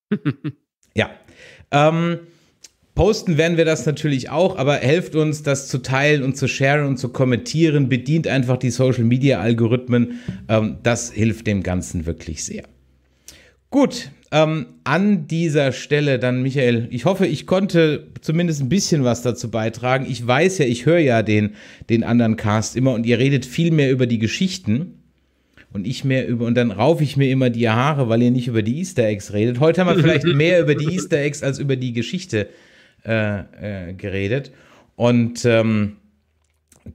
ja. Ähm, Posten werden wir das natürlich auch, aber helft uns, das zu teilen und zu sharen und zu kommentieren. Bedient einfach die Social Media Algorithmen. Ähm, das hilft dem Ganzen wirklich sehr. Gut, ähm, an dieser Stelle dann, Michael, ich hoffe, ich konnte zumindest ein bisschen was dazu beitragen. Ich weiß ja, ich höre ja den, den anderen Cast immer und ihr redet viel mehr über die Geschichten und ich mehr über, und dann raufe ich mir immer die Haare, weil ihr nicht über die Easter Eggs redet. Heute haben wir vielleicht mehr über die Easter Eggs als über die Geschichte äh, äh, geredet. Und ähm,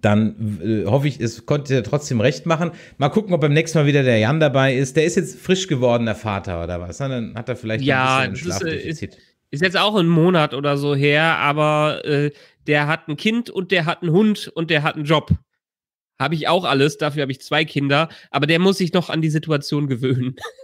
dann äh, hoffe ich, es konnte er trotzdem recht machen. Mal gucken, ob beim nächsten Mal wieder der Jan dabei ist. Der ist jetzt frisch gewordener Vater oder was? Dann hat er vielleicht ja, ein bisschen äh, Schlafdefizit. Ist, ist jetzt auch ein Monat oder so her, aber äh, der hat ein Kind und der hat einen Hund und der hat einen Job. Habe ich auch alles, dafür habe ich zwei Kinder, aber der muss sich noch an die Situation gewöhnen.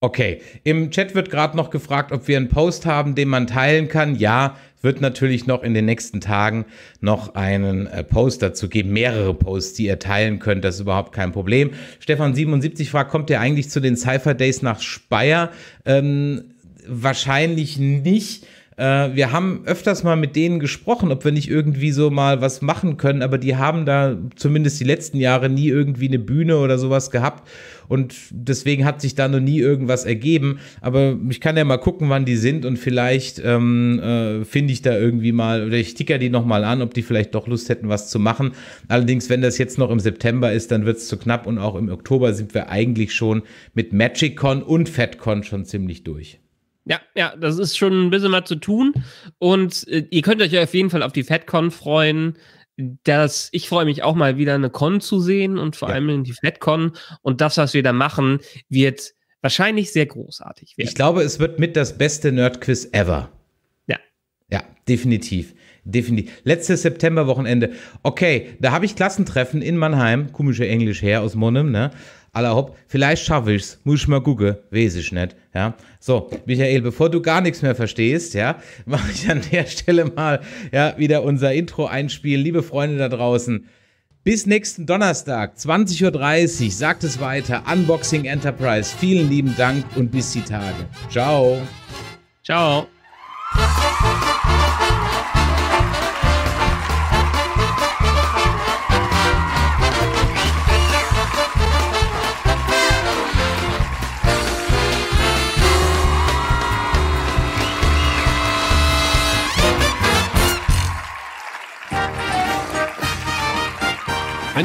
Okay, im Chat wird gerade noch gefragt, ob wir einen Post haben, den man teilen kann. Ja, wird natürlich noch in den nächsten Tagen noch einen äh, Post dazu geben, mehrere Posts, die ihr teilen könnt, das ist überhaupt kein Problem. Stefan77 fragt, kommt ihr eigentlich zu den Cypher Days nach Speyer? Ähm, wahrscheinlich nicht äh, wir haben öfters mal mit denen gesprochen, ob wir nicht irgendwie so mal was machen können, aber die haben da zumindest die letzten Jahre nie irgendwie eine Bühne oder sowas gehabt und deswegen hat sich da noch nie irgendwas ergeben. Aber ich kann ja mal gucken, wann die sind und vielleicht ähm, äh, finde ich da irgendwie mal oder ich ticker die nochmal an, ob die vielleicht doch Lust hätten, was zu machen. Allerdings, wenn das jetzt noch im September ist, dann wird es zu knapp und auch im Oktober sind wir eigentlich schon mit MagicCon und FatCon schon ziemlich durch. Ja, ja, das ist schon ein bisschen was zu tun. Und äh, ihr könnt euch ja auf jeden Fall auf die FedCon freuen. Das, ich freue mich auch mal wieder eine Con zu sehen und vor ja. allem die FedCon. Und das, was wir da machen, wird wahrscheinlich sehr großartig werden. Ich glaube, es wird mit das beste Nerdquiz ever. Ja. Ja, definitiv. Definitiv. Letztes Septemberwochenende. Okay, da habe ich Klassentreffen in Mannheim. Komische Englisch her aus Monem, ne? aller hopp, vielleicht schaffe ich's, muss ich mal gucken, weiß ich nicht, ja. So, Michael, bevor du gar nichts mehr verstehst, ja, mache ich an der Stelle mal, ja, wieder unser Intro einspielen. Liebe Freunde da draußen, bis nächsten Donnerstag, 20.30 Uhr, sagt es weiter, Unboxing Enterprise. Vielen lieben Dank und bis die Tage. Ciao. Ciao.